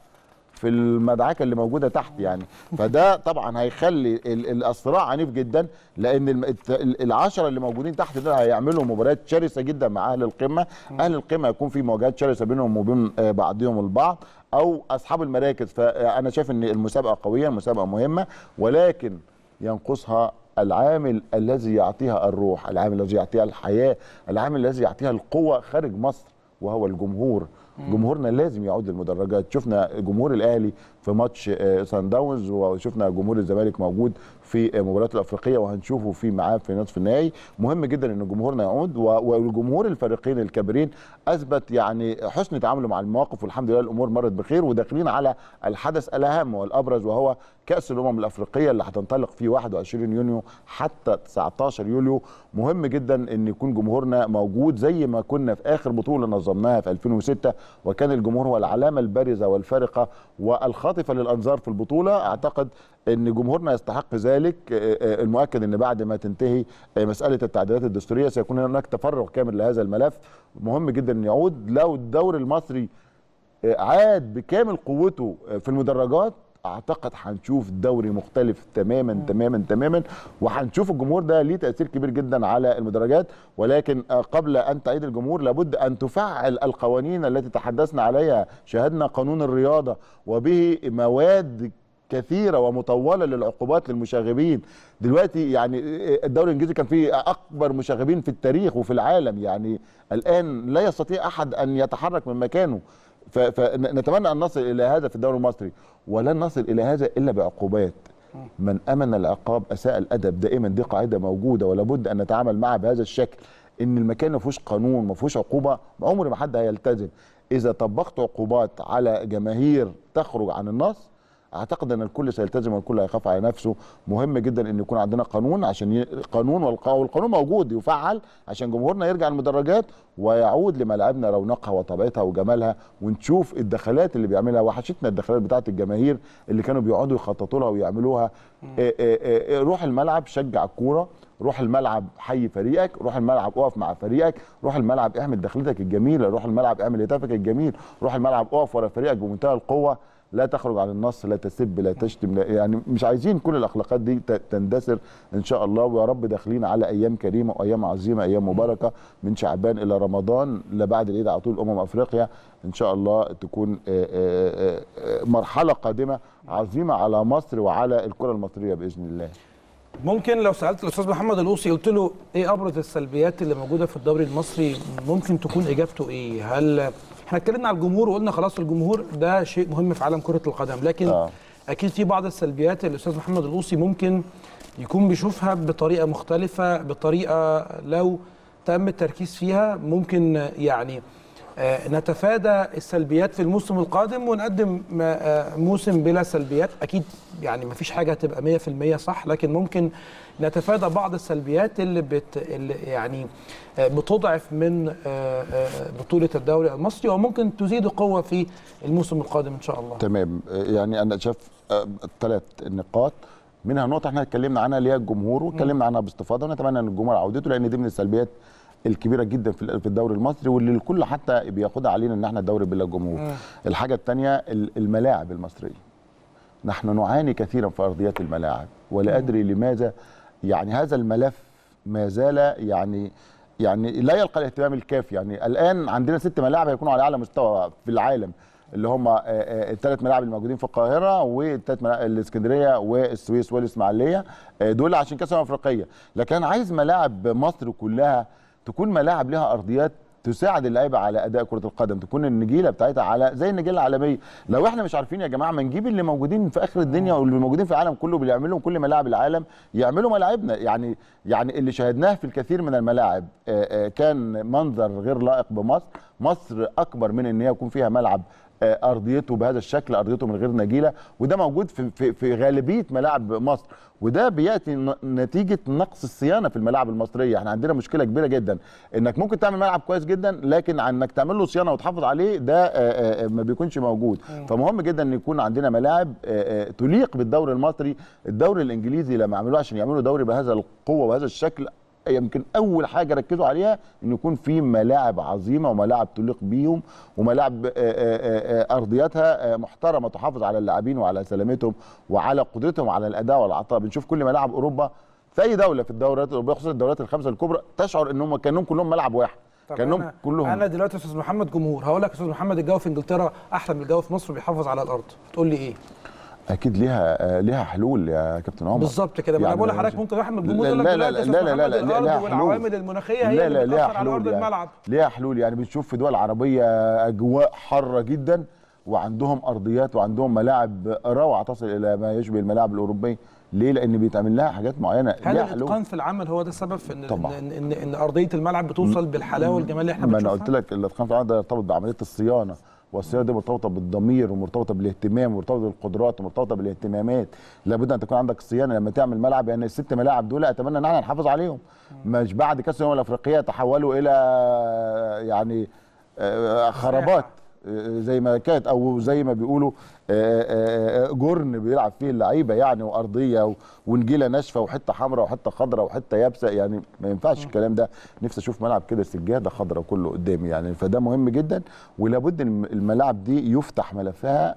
في المدعكه اللي موجوده تحت يعني فده طبعا هيخلي الصراع عنيف جدا لان العشره اللي موجودين تحت دول هيعملوا مباريات شرسه جدا مع اهل القمه اهل القمه هيكون في مواجهات شرسه بينهم وبين آه، بعضهم البعض او اصحاب المراكز فانا آه، شايف ان المسابقه قويه المسابقه مهمه ولكن ينقصها العامل الذي يعطيها الروح العامل الذي يعطيها الحياه العامل الذي يعطيها القوه خارج مصر وهو الجمهور جمهورنا لازم يعود للمدرجات شفنا جمهور الاهلي في ماتش آه، سان داونز وشفنا جمهور الزمالك موجود في المباريات الافريقيه وهنشوفه في معاه في نصف النهائي مهم جدا ان جمهورنا يعود والجمهور الفريقين الكبيرين اثبت يعني حسن تعامله مع المواقف والحمد لله الامور مرت بخير وداخلين على الحدث الاهم والابرز وهو كاس الامم الافريقيه اللي هتنطلق في 21 يونيو حتى 19 يوليو مهم جدا ان يكون جمهورنا موجود زي ما كنا في اخر بطوله نظمناها في 2006 وكان الجمهور هو العلامه البارزه والفارقه والخاطفه للانظار في البطوله اعتقد ان جمهورنا يستحق ذلك آه، آه، المؤكد ان بعد ما تنتهي آه، مساله التعديلات الدستوريه سيكون هناك تفرغ كامل لهذا الملف مهم جدا ان يعود لو الدوري المصري عاد بكامل قوته في المدرجات اعتقد هنشوف دوري مختلف تماما تماما تماما وهنشوف الجمهور ده ليه تاثير كبير جدا على المدرجات ولكن قبل ان تعيد الجمهور لابد ان تفعل القوانين التي تحدثنا عليها شاهدنا قانون الرياضه وبه مواد كثيره ومطوله للعقوبات للمشاغبين دلوقتي يعني الدوري الانجليزي كان فيه اكبر مشاغبين في التاريخ وفي العالم يعني الان لا يستطيع احد ان يتحرك من مكانه فنتمنى ان نصل الى هذا في الدوري المصري ولن نصل الى هذا الا بعقوبات من امن العقاب اساء الادب دائما دي قاعده موجوده ولا بد ان نتعامل معها بهذا الشكل ان المكان ما فيهوش قانون ما فيهوش عقوبه عمر ما حد هيلتزم اذا طبقت عقوبات على جماهير تخرج عن النص اعتقد ان الكل سيلتزم والكل هيخاف على نفسه مهم جدا ان يكون عندنا قانون عشان ي... قانون والقانون موجود يفعل عشان جمهورنا يرجع المدرجات ويعود لملاعبنا رونقها وطبيعتها وجمالها ونشوف الدخلات اللي بيعملها وحشتنا الدخلات بتاعه الجماهير اللي كانوا بيقعدوا يخططوا لها ويعملوها إيه إيه إيه روح الملعب شجع الكوره روح الملعب حي فريقك روح الملعب اقف مع فريقك روح الملعب اعمل دخلتك الجميله روح الملعب اعمل هتافك الجميل روح الملعب اقف ورا فريقك بمنتهى القوه لا تخرج عن النص لا تسب لا تشتم لا يعني مش عايزين كل الاخلاقات دي تندثر ان شاء الله ويا رب داخلين على ايام كريمه وايام عظيمه ايام مباركه من شعبان الى رمضان لبعد العيد على طول امم افريقيا ان شاء الله تكون آه، آه، آه، مرحله قادمه عظيمه على مصر وعلى الكره المصريه باذن الله ممكن لو سالت الاستاذ محمد الوصي قلت له ايه ابرز السلبيات اللي موجوده في الدوري المصري ممكن تكون اجابته ايه هل احنا اتكلمنا على الجمهور وقلنا خلاص الجمهور ده شيء مهم في عالم كره القدم لكن آه. اكيد في بعض السلبيات اللي الاستاذ محمد القوسي ممكن يكون بيشوفها بطريقه مختلفه بطريقه لو تم التركيز فيها ممكن يعني آه، نتفادى السلبيات في الموسم القادم ونقدم آه، موسم بلا سلبيات اكيد يعني ما فيش حاجه تبقى 100% صح لكن ممكن نتفادى بعض السلبيات اللي, بت اللي يعني آه، بتضعف من بطوله الدوري المصري وممكن تزيد قوه في الموسم القادم ان شاء الله تمام يعني انا شايف ثلاث نقاط منها نقطه احنا اتكلمنا عنها اللي هي الجمهور واتكلمنا عنها باستفاضه ونتمنى ان الجمهور عودته لان دي من السلبيات الكبيره جدا في في الدوري المصري واللي الكل حتى بياخدها علينا ان احنا الدوري بلا جمهور الحاجه الثانيه الملاعب المصريه نحن نعاني كثيرا في ارضيات الملاعب ولا ادري لماذا يعني هذا الملف ما زال يعني يعني لا يلقى الاهتمام الكافي يعني الان عندنا ست ملاعب هيكونوا على اعلى مستوى في العالم اللي هم آه، آه، الثلاث ملاعب الموجودين في القاهره والثلاث الاسكندريه والسويس والاسماعيليه آه، دول عشان كاس افريقيا لكن انا عايز ملاعب مصر كلها تكون ملاعب لها ارضيات تساعد اللعيبه على اداء كره القدم تكون النجيله بتاعتها على زي النجيله العالميه لو احنا مش عارفين يا جماعه ما نجيب اللي موجودين في اخر الدنيا واللي موجودين في العالم كله بيعملوا لهم كل ملاعب العالم يعملوا ملاعبنا يعني يعني اللي شاهدناه في الكثير من الملاعب كان منظر غير لائق بمصر مصر اكبر من ان هي يكون فيها ملعب آه، ارضيته بهذا الشكل ارضيته من غير نجيله وده موجود في في, في غالبيه ملاعب مصر وده بياتي نتيجه نقص الصيانه في الملاعب المصريه احنا عندنا مشكله كبيره جدا انك ممكن تعمل ملعب كويس جدا لكن انك تعمل له صيانه وتحافظ عليه ده آه، آه، ما بيكونش موجود فمهم جدا ان يكون عندنا ملاعب تليق بالدوري المصري الدوري الانجليزي لما عملوه عشان يعملوا دوري بهذا القوه وهذا الشكل يمكن اول حاجه ركزوا عليها ان يكون في ملاعب عظيمه وملاعب تليق بيهم وملاعب آه، آه، آه، ارضياتها محترمه تحافظ على اللاعبين وعلى سلامتهم وعلى قدرتهم على الاداء والعطاء بنشوف كل ملاعب اوروبا في اي دوله في الدورات الاوروبيه خصوصا الدورات الخمسه الكبرى تشعر ان هم كانهم كلهم ملعب واحد كانهم أنا كلهم انا دلوقتي استاذ محمد جمهور هقول لك استاذ محمد الجو في انجلترا احلى من الجو في مصر بيحافظ على الارض تقول لي ايه اكيد ليها ليها حلول يا كابتن عمر بالظبط كده يعني انا بقول لحضرتك ممكن واحد من الجمهور يقول لك لا لا لا لا لا لا والعوامل المناخيه هي لا لا ليها حلول يعني الملعب. ليها حلول يعني بتشوف في دول عربيه اجواء حاره جدا وعندهم ارضيات وعندهم ملاعب روعه تصل الى ما يشبه الملاعب الاوروبيه ليه لان بيتعمل لها حاجات معينه هل الاتقان في العمل هو ده السبب في ان طبعا. ان ان, إن ارضيه الملعب بتوصل بالحلاوه والجمال اللي احنا بنشوفها ما انا قلت لك الاتقان في العمل ده يرتبط بعمليه الصيانه والسيره دي مرتبطه بالضمير ومرتبطه بالاهتمام ومرتبطه بالقدرات ومرتبطه بالاهتمامات لابد ان تكون عندك صيانه لما تعمل ملعب يعني الست ملاعب دول اتمنى ان احنا نحافظ عليهم مش بعد كاس الامم الافريقيه تحولوا الى يعني آه، آه، خرابات زي ما كانت او زي ما بيقولوا آه، آه، آه، جرن بيلعب فيه اللعيبه يعني وارضيه ونجيله ناشفه وحته حمراء وحته خضراء وحته يابسه يعني ما ينفعش الكلام ده نفسي اشوف ملعب كده سجاده خضراء كله قدامي يعني فده مهم جدا ولابد الملاعب دي يفتح ملفها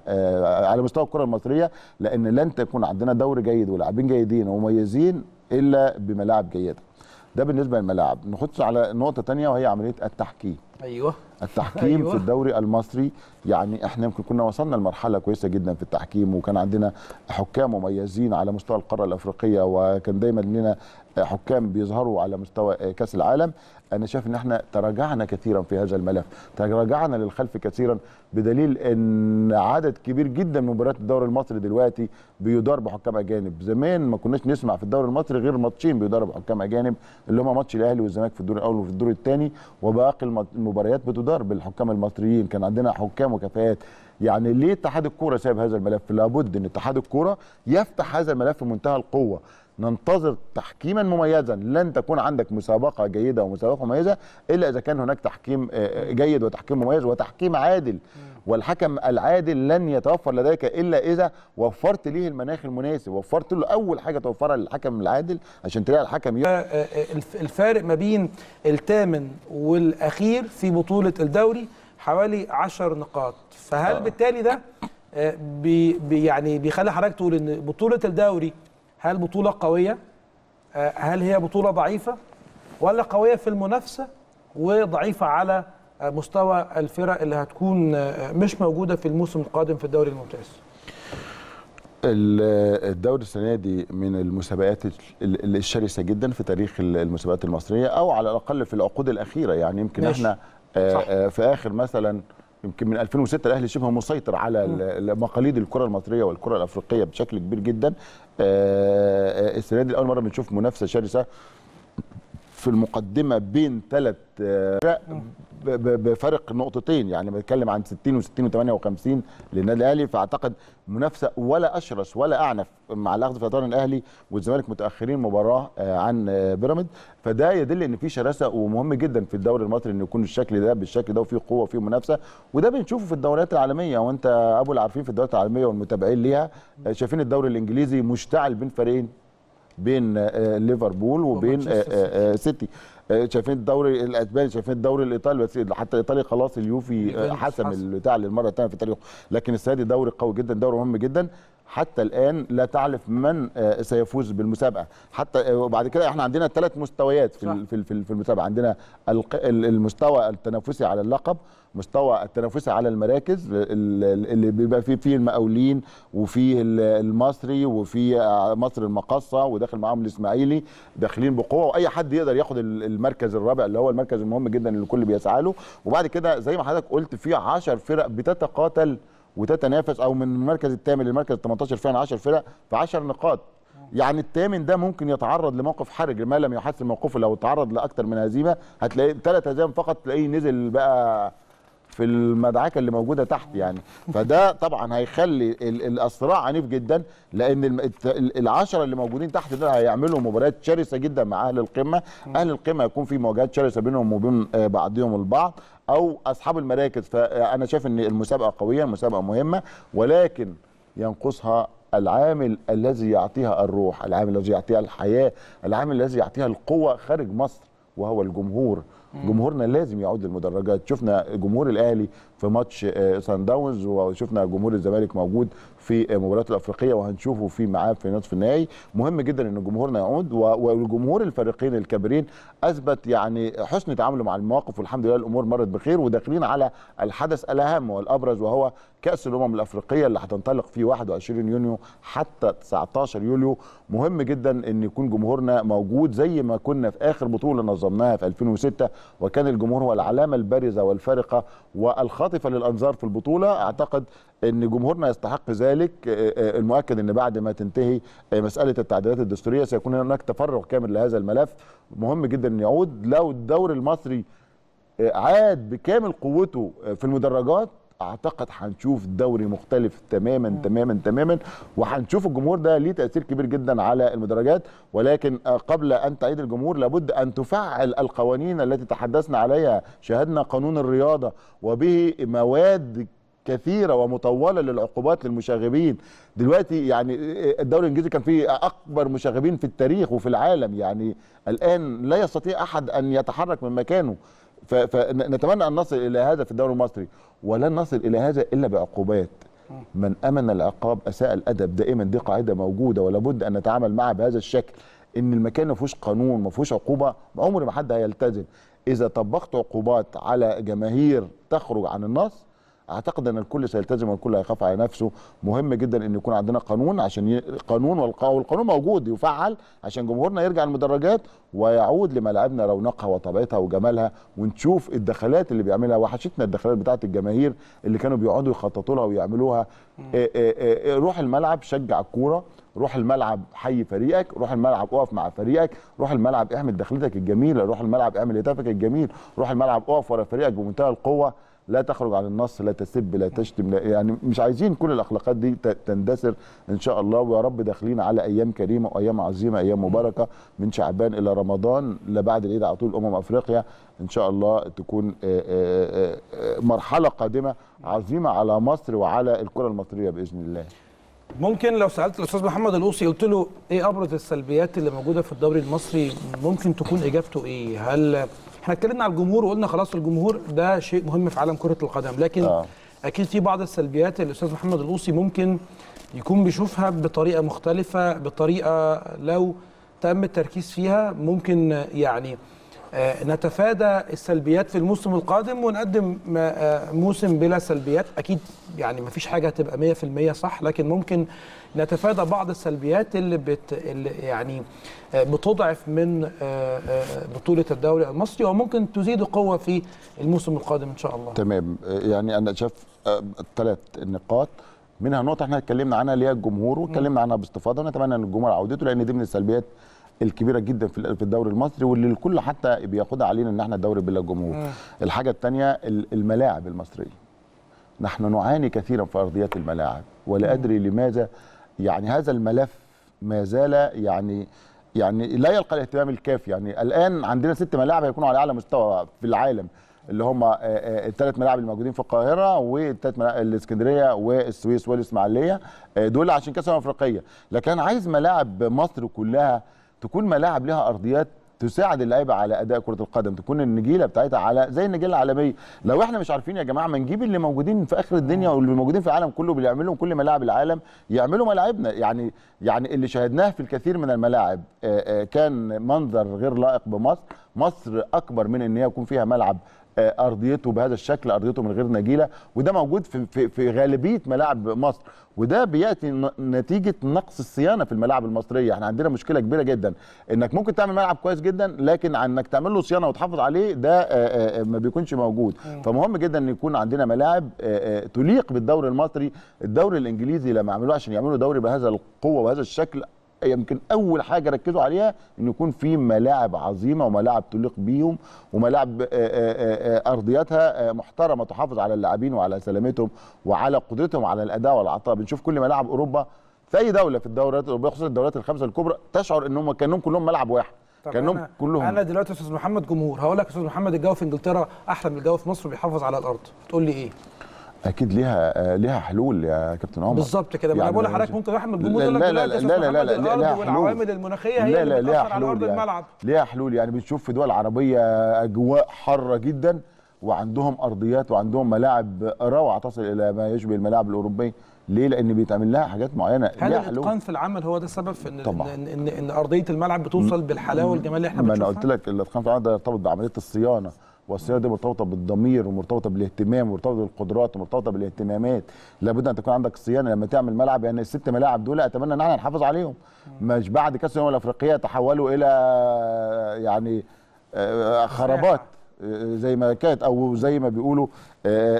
على مستوى الكره المصريه لان لن تكون عندنا دور جيد ولاعبين جيدين ومميزين الا بملاعب جيده ده بالنسبه للملاعب نخش على نقطه ثانيه وهي عمليه التحكيم ايوه التحكيم أيوة. في الدوري المصري يعني احنا يمكن كنا وصلنا لمرحله كويسه جدا في التحكيم وكان عندنا حكام مميزين على مستوى القاره الافريقيه وكان دايما لنا حكام بيظهروا على مستوى كاس العالم انا شايف ان احنا تراجعنا كثيرا في هذا الملف تراجعنا للخلف كثيرا بدليل ان عدد كبير جدا من مباريات الدوري المصري دلوقتي بيدار بحكام اجانب زمان ما كناش نسمع في الدوري المصري غير ماتشين بيدار بحكام اجانب اللي هما ماتش الاهلي والزمالك في الدور الاول وفي الدور الثاني وباقي المباريات بتدار بالحكام المصريين كان عندنا حكام وكفاءات يعني ليه اتحاد الكوره ساب هذا الملف لابد ان اتحاد الكوره يفتح هذا الملف بمنتهى القوه ننتظر تحكيما مميزا لن تكون عندك مسابقه جيده ومسابقه مميزه الا اذا كان هناك تحكيم آه، آه، جيد وتحكيم مميز وتحكيم عادل والحكم العادل لن يتوفر لديك الا اذا وفرت ليه المناخ المناسب وفرت له اول حاجه توفرها للحكم العادل عشان تلاقي الحكم آه، الفارق ما بين الثامن والاخير في بطوله الدوري حوالي 10 نقاط فهل آه. بالتالي ده بي يعني بيخلي حضرتك تقول ان بطوله الدوري هل بطوله قويه آه، هل هي بطوله ضعيفه ولا قويه في المنافسه وضعيفه على مستوى الفرق اللي هتكون آه، مش موجوده في الموسم القادم في الدوري الممتاز الدوري السنه دي من المسابقات الشرسه جدا في تاريخ المسابقات المصريه او على الاقل في العقود الاخيره يعني يمكن ماشي. احنا آه، صح. في اخر مثلا يمكن من 2006 الاهلي شبه مسيطر على مقاليد الكره المصريه والكره الافريقيه بشكل كبير جدا آه، آه، السنه دي اول مره بنشوف منافسه شرسه في المقدمه بين ثلاث فرق بفرق نقطتين يعني بنتكلم عن 60 و60 و58 للنادي الاهلي فاعتقد منافسه ولا اشرس ولا اعنف مع الاخذ في اطار الاهلي والزمالك متاخرين مباراه آه، عن آه، بيراميد فده يدل ان في شراسه ومهم جدا في الدوري المصري ان يكون الشكل ده بالشكل ده وفيه قوه وفيه منافسه وده بنشوفه في الدوريات العالميه وانت ابو العارفين في الدوريات العالميه والمتابعين ليها آه، شايفين الدوري الانجليزي مشتعل بين فريقين بين ليفربول وبين سيتي شايفين الدوري الاسباني شايفين الدوري الايطالي بس حتى ايطاليا خلاص اليوفي آه، حسم البتاع للمره الثانيه في تاريخه لكن السنه دي دوري قوي جدا دوري مهم جدا حتى الان لا تعرف من آه، سيفوز بالمسابقه حتى آه، وبعد كده احنا عندنا ثلاث مستويات في في في المسابقه عندنا المستوى التنافسي على اللقب مستوى التنافسي على المراكز اللي بيبقى فيه فيه المقاولين وفيه المصري وفيه آه، مصر المقصه وداخل معاهم الاسماعيلي داخلين بقوه واي حد يقدر ياخد المركز الرابع اللي هو المركز المهم جدا اللي الكل بيسعى له وبعد كده زي ما حضرتك قلت في 10 فرق بتتقاتل وتتنافس او من المركز الثامن للمركز ال 18 فعلا 10 فرق في 10 نقاط يعني الثامن ده ممكن يتعرض لموقف حرج ما لم يحسن موقفه لو تعرض لاكثر من هزيمه هتلاقي ثلاث هزائم فقط تلاقيه نزل بقى في المدعكه اللي موجوده تحت يعني فده طبعا هيخلي الصراع عنيف جدا لان العشره اللي موجودين تحت دول هيعملوا مباريات شرسه جدا مع اهل القمه اهل القمه هيكون في مواجهات شرسه بينهم وبين آه، بعضهم البعض او اصحاب المراكز فانا شايف ان المسابقه قويه المسابقه مهمه ولكن ينقصها العامل الذي يعطيها الروح العامل الذي يعطيها الحياه العامل الذي يعطيها القوه خارج مصر وهو الجمهور جمهورنا لازم يعود للمدرجات شفنا جمهور الاهلي في ماتش آه، سان داونز وشفنا جمهور الزمالك موجود في المباريات آه، الافريقيه وهنشوفه في معاه في نصف النهائي مهم جدا ان جمهورنا يعود والجمهور الفريقين الكبيرين اثبت يعني حسن تعامله مع المواقف والحمد لله الامور مرت بخير وداخلين على الحدث الاهم والابرز وهو كاس الامم الافريقيه اللي هتنطلق في 21 يونيو حتى 19 يوليو مهم جدا ان يكون جمهورنا موجود زي ما كنا في اخر بطوله نظمناها في 2006 وكان الجمهور هو العلامه البارزه والفارقه والخط عاطفه للانظار في البطوله اعتقد ان جمهورنا يستحق ذلك آه، آه، المؤكد ان بعد ما تنتهي آه، مساله التعديلات الدستوريه سيكون هناك تفرغ كامل لهذا الملف مهم جدا ان يعود لو الدوري المصري عاد بكامل قوته في المدرجات اعتقد هنشوف دوري مختلف تماما تماما تماما وهنشوف الجمهور ده ليه تاثير كبير جدا على المدرجات ولكن آه، قبل ان تعيد الجمهور لابد ان تفعل القوانين التي تحدثنا عليها شاهدنا قانون الرياضه وبه مواد كثيره ومطوله للعقوبات للمشاغبين دلوقتي يعني الدوري الانجليزي كان فيه اكبر مشاغبين في التاريخ وفي العالم يعني الان لا يستطيع احد ان يتحرك من مكانه فنتمنى ان نصل الى هذا في الدوري المصري ولن نصل الى هذا الا بعقوبات من امن العقاب اساء الادب دائما دي قاعده موجوده ولا بد ان نتعامل معها بهذا الشكل ان المكان ما فيهوش قانون ما فيهوش عقوبه عمر ما حد هيلتزم اذا طبقت عقوبات على جماهير تخرج عن النص اعتقد ان الكل سيلتزم والكل هيخاف على نفسه مهم جدا ان يكون عندنا قانون عشان ي... قانون والقانون موجود يفعل عشان جمهورنا يرجع المدرجات ويعود لملاعبنا رونقها وطبيعتها وجمالها ونشوف الدخلات اللي بيعملها وحشتنا الدخلات بتاعه الجماهير اللي كانوا بيقعدوا يخططوا لها ويعملوها إيه،, إيه إيه إيه روح الملعب شجع الكوره روح الملعب حي فريقك روح الملعب اقف مع فريقك روح الملعب اعمل دخلتك الجميله روح الملعب اعمل هتافك الجميل روح الملعب اقف ورا فريقك بمنتهى القوه لا تخرج عن النص لا تسب لا تشتم لا يعني مش عايزين كل الاخلاقات دي تندثر ان شاء الله ويا رب داخلين على ايام كريمه وايام عظيمه ايام مباركه من شعبان الى رمضان لبعد العيد على طول امم افريقيا ان شاء الله تكون آه، آه، آه، مرحله قادمه عظيمه على مصر وعلى الكره المصريه باذن الله ممكن لو سالت الاستاذ محمد القوسي قلت له ايه ابرز السلبيات اللي موجوده في الدوري المصري ممكن تكون اجابته ايه هل احنا اتكلمنا على الجمهور وقلنا خلاص الجمهور ده شيء مهم في عالم كره القدم لكن آه. اكيد في بعض السلبيات اللي الاستاذ محمد الغوصي ممكن يكون بيشوفها بطريقه مختلفه بطريقه لو تم التركيز فيها ممكن يعني آه، نتفادى السلبيات في الموسم القادم ونقدم آه، موسم بلا سلبيات اكيد يعني مفيش حاجه هتبقى 100% صح لكن ممكن نتفادى بعض السلبيات اللي, بت اللي يعني آه، بتضعف من آه، آه، بطوله الدوري المصري وممكن تزيد قوه في الموسم القادم ان شاء الله تمام يعني انا شايف ثلاث نقاط منها نقطه احنا اتكلمنا عنها اللي هي الجمهور واتكلمنا عنها باستفاضه ونتمنى ان الجمهور عودته لان دي من السلبيات الكبيره جدا في الدوري المصري واللي الكل حتى بياخدها علينا ان احنا دوري بلا جمهور الحاجه الثانيه الملاعب المصريه نحن نعاني كثيرا في ارضيات الملاعب ولا ادري لماذا يعني هذا الملف ما زال يعني يعني لا يلقى الاهتمام الكافي يعني الان عندنا ست ملاعب هيكونوا على اعلى مستوى في العالم اللي هم آه، آه، الثلاث ملاعب الموجودين في القاهره والثلاث ملاعب الاسكندريه والسويس والاسماعيليه آه، دول عشان كاس الامم الافريقيه لكن انا عايز ملاعب مصر كلها تكون ملاعب لها ارضيات تساعد اللعيبه على اداء كره القدم تكون النجيله بتاعتها على زي النجيله العالميه لو احنا مش عارفين يا جماعه ما نجيب اللي موجودين في اخر الدنيا واللي موجودين في العالم كله بيعملوا كل ملاعب العالم يعملوا ملاعبنا يعني يعني اللي شاهدناه في الكثير من الملاعب آه، آه، كان منظر غير لائق بمصر مصر اكبر من ان هي يكون فيها ملعب آه، ارضيته بهذا الشكل ارضيته من غير نجيله وده موجود في في, في غالبيه ملاعب مصر وده بياتي نتيجه نقص الصيانه في الملاعب المصريه احنا عندنا مشكله كبيره جدا انك ممكن تعمل ملعب كويس جدا لكن انك تعمل له صيانه وتحافظ عليه ده آه، آه، ما بيكونش موجود فمهم جدا ان يكون عندنا ملاعب تليق بالدوري المصري الدوري الانجليزي لما عملوه عشان يعملوا دوري بهذا القوه وهذا الشكل يمكن اول حاجه ركزوا عليها ان يكون في ملاعب عظيمه وملاعب تليق بيهم وملاعب آه، آه، آه، ارضياتها محترمه تحافظ على اللاعبين وعلى سلامتهم وعلى قدرتهم على الاداء والعطاء بنشوف كل ملاعب اوروبا في اي دوله في الدوريات الاوروبيه خصوصا الدوريات الخمسه الكبرى تشعر ان هم كانهم كلهم ملعب واحد كانهم أنا كلهم انا دلوقتي استاذ محمد جمهور هقول لك استاذ محمد الجو في انجلترا احلى من الجو في مصر بيحافظ على الارض تقول لي ايه اكيد ليها آه، ليها حلول يا كابتن عمر بالظبط كده يعني انا بقول لحضرتك ممكن واحد من الجمهور يقول لك لا لا لا لا لا لا لا والعوامل المناخيه هي لا لا اللي بتاثر على ارض يعني الملعب ليها حلول يعني بنشوف في دول عربيه اجواء حاره جدا وعندهم ارضيات وعندهم ملاعب روعه تصل الى ما يشبه الملاعب الاوروبيه ليه لان بيتعمل لها حاجات معينه هل الاتقان في العمل هو ده السبب في ان طبعا. ان ان, إن ارضيه الملعب بتوصل بالحلاوه والجمال اللي احنا بنشوفها ما انا قلت لك الاتقان في العمل ده يرتبط بعمليه الصيانه والسيره دي مرتبطه بالضمير ومرتبطه بالاهتمام ومرتبطه بالقدرات ومرتبطه بالاهتمامات لابد ان تكون عندك صيانه لما تعمل ملعب يعني الست ملاعب دول اتمنى ان احنا نحافظ عليهم مش بعد كاس الامم الافريقيه تحولوا الى يعني آه، آه، خرابات زي ما كانت او زي ما بيقولوا آه،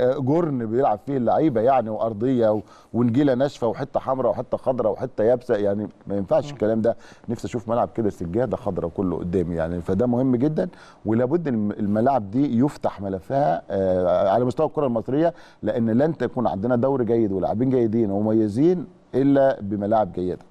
آه، آه، جرن بيلعب فيه اللعيبه يعني وارضيه ونجيله ناشفه وحته حمراء وحته خضراء وحته يابسه يعني ما ينفعش الكلام ده نفسي اشوف ملعب كده سجاده خضراء كله قدامي يعني فده مهم جدا ولابد الملاعب دي يفتح ملفها على مستوى الكره المصريه لان لن تكون عندنا دوري جيد ولاعبين جيدين ومميزين الا بملاعب جيده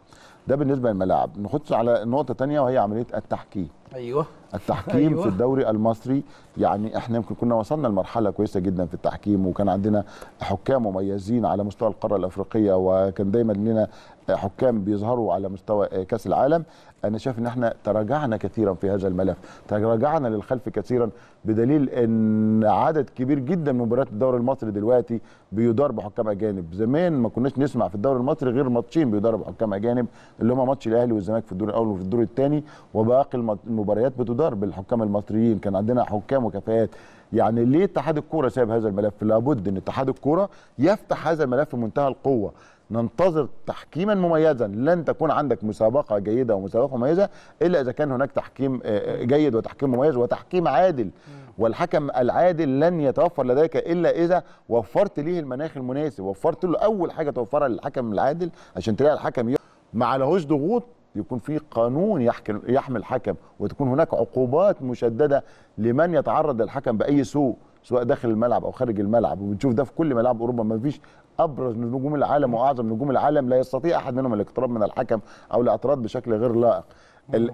ده بالنسبه للملاعب نخش على نقطه ثانيه وهي عمليه التحكيم ايوه التحكيم أيوة. في الدوري المصري يعني احنا يمكن كنا وصلنا لمرحله كويسه جدا في التحكيم وكان عندنا حكام مميزين على مستوى القاره الافريقيه وكان دايما لنا حكام بيظهروا على مستوى آه، كاس العالم انا شايف ان احنا تراجعنا كثيرا في هذا الملف تراجعنا للخلف كثيرا بدليل ان عدد كبير جدا من مباريات الدوري المصري دلوقتي بيدار بحكام اجانب زمان ما كناش نسمع في الدوري المصري غير ماتشين بيدار بحكام اجانب اللي هما ماتش الاهلي والزمالك في الدور الاول وفي الدور الثاني وباقي المباريات بتدار بالحكام المصريين كان عندنا حكام وكفاءات يعني ليه اتحاد الكوره ساب هذا الملف لابد ان اتحاد الكوره يفتح هذا الملف بمنتهى القوه ننتظر تحكيما مميزا لن تكون عندك مسابقه جيده ومسابقه مميزه الا اذا كان هناك تحكيم آه، آه، جيد وتحكيم مميز وتحكيم عادل والحكم العادل لن يتوفر لديك الا اذا وفرت ليه المناخ المناسب وفرت له اول حاجه توفرها للحكم العادل عشان تلاقي الحكم ما عليهوش ضغوط يكون في قانون يحكم يحمي الحكم وتكون هناك عقوبات مشدده لمن يتعرض للحكم باي سوء سواء داخل الملعب او خارج الملعب وبنشوف ده في كل ملاعب اوروبا ما فيش ابرز نجوم العالم واعظم نجوم العالم لا يستطيع احد منهم الاقتراب من الحكم او الاعتراض بشكل غير لائق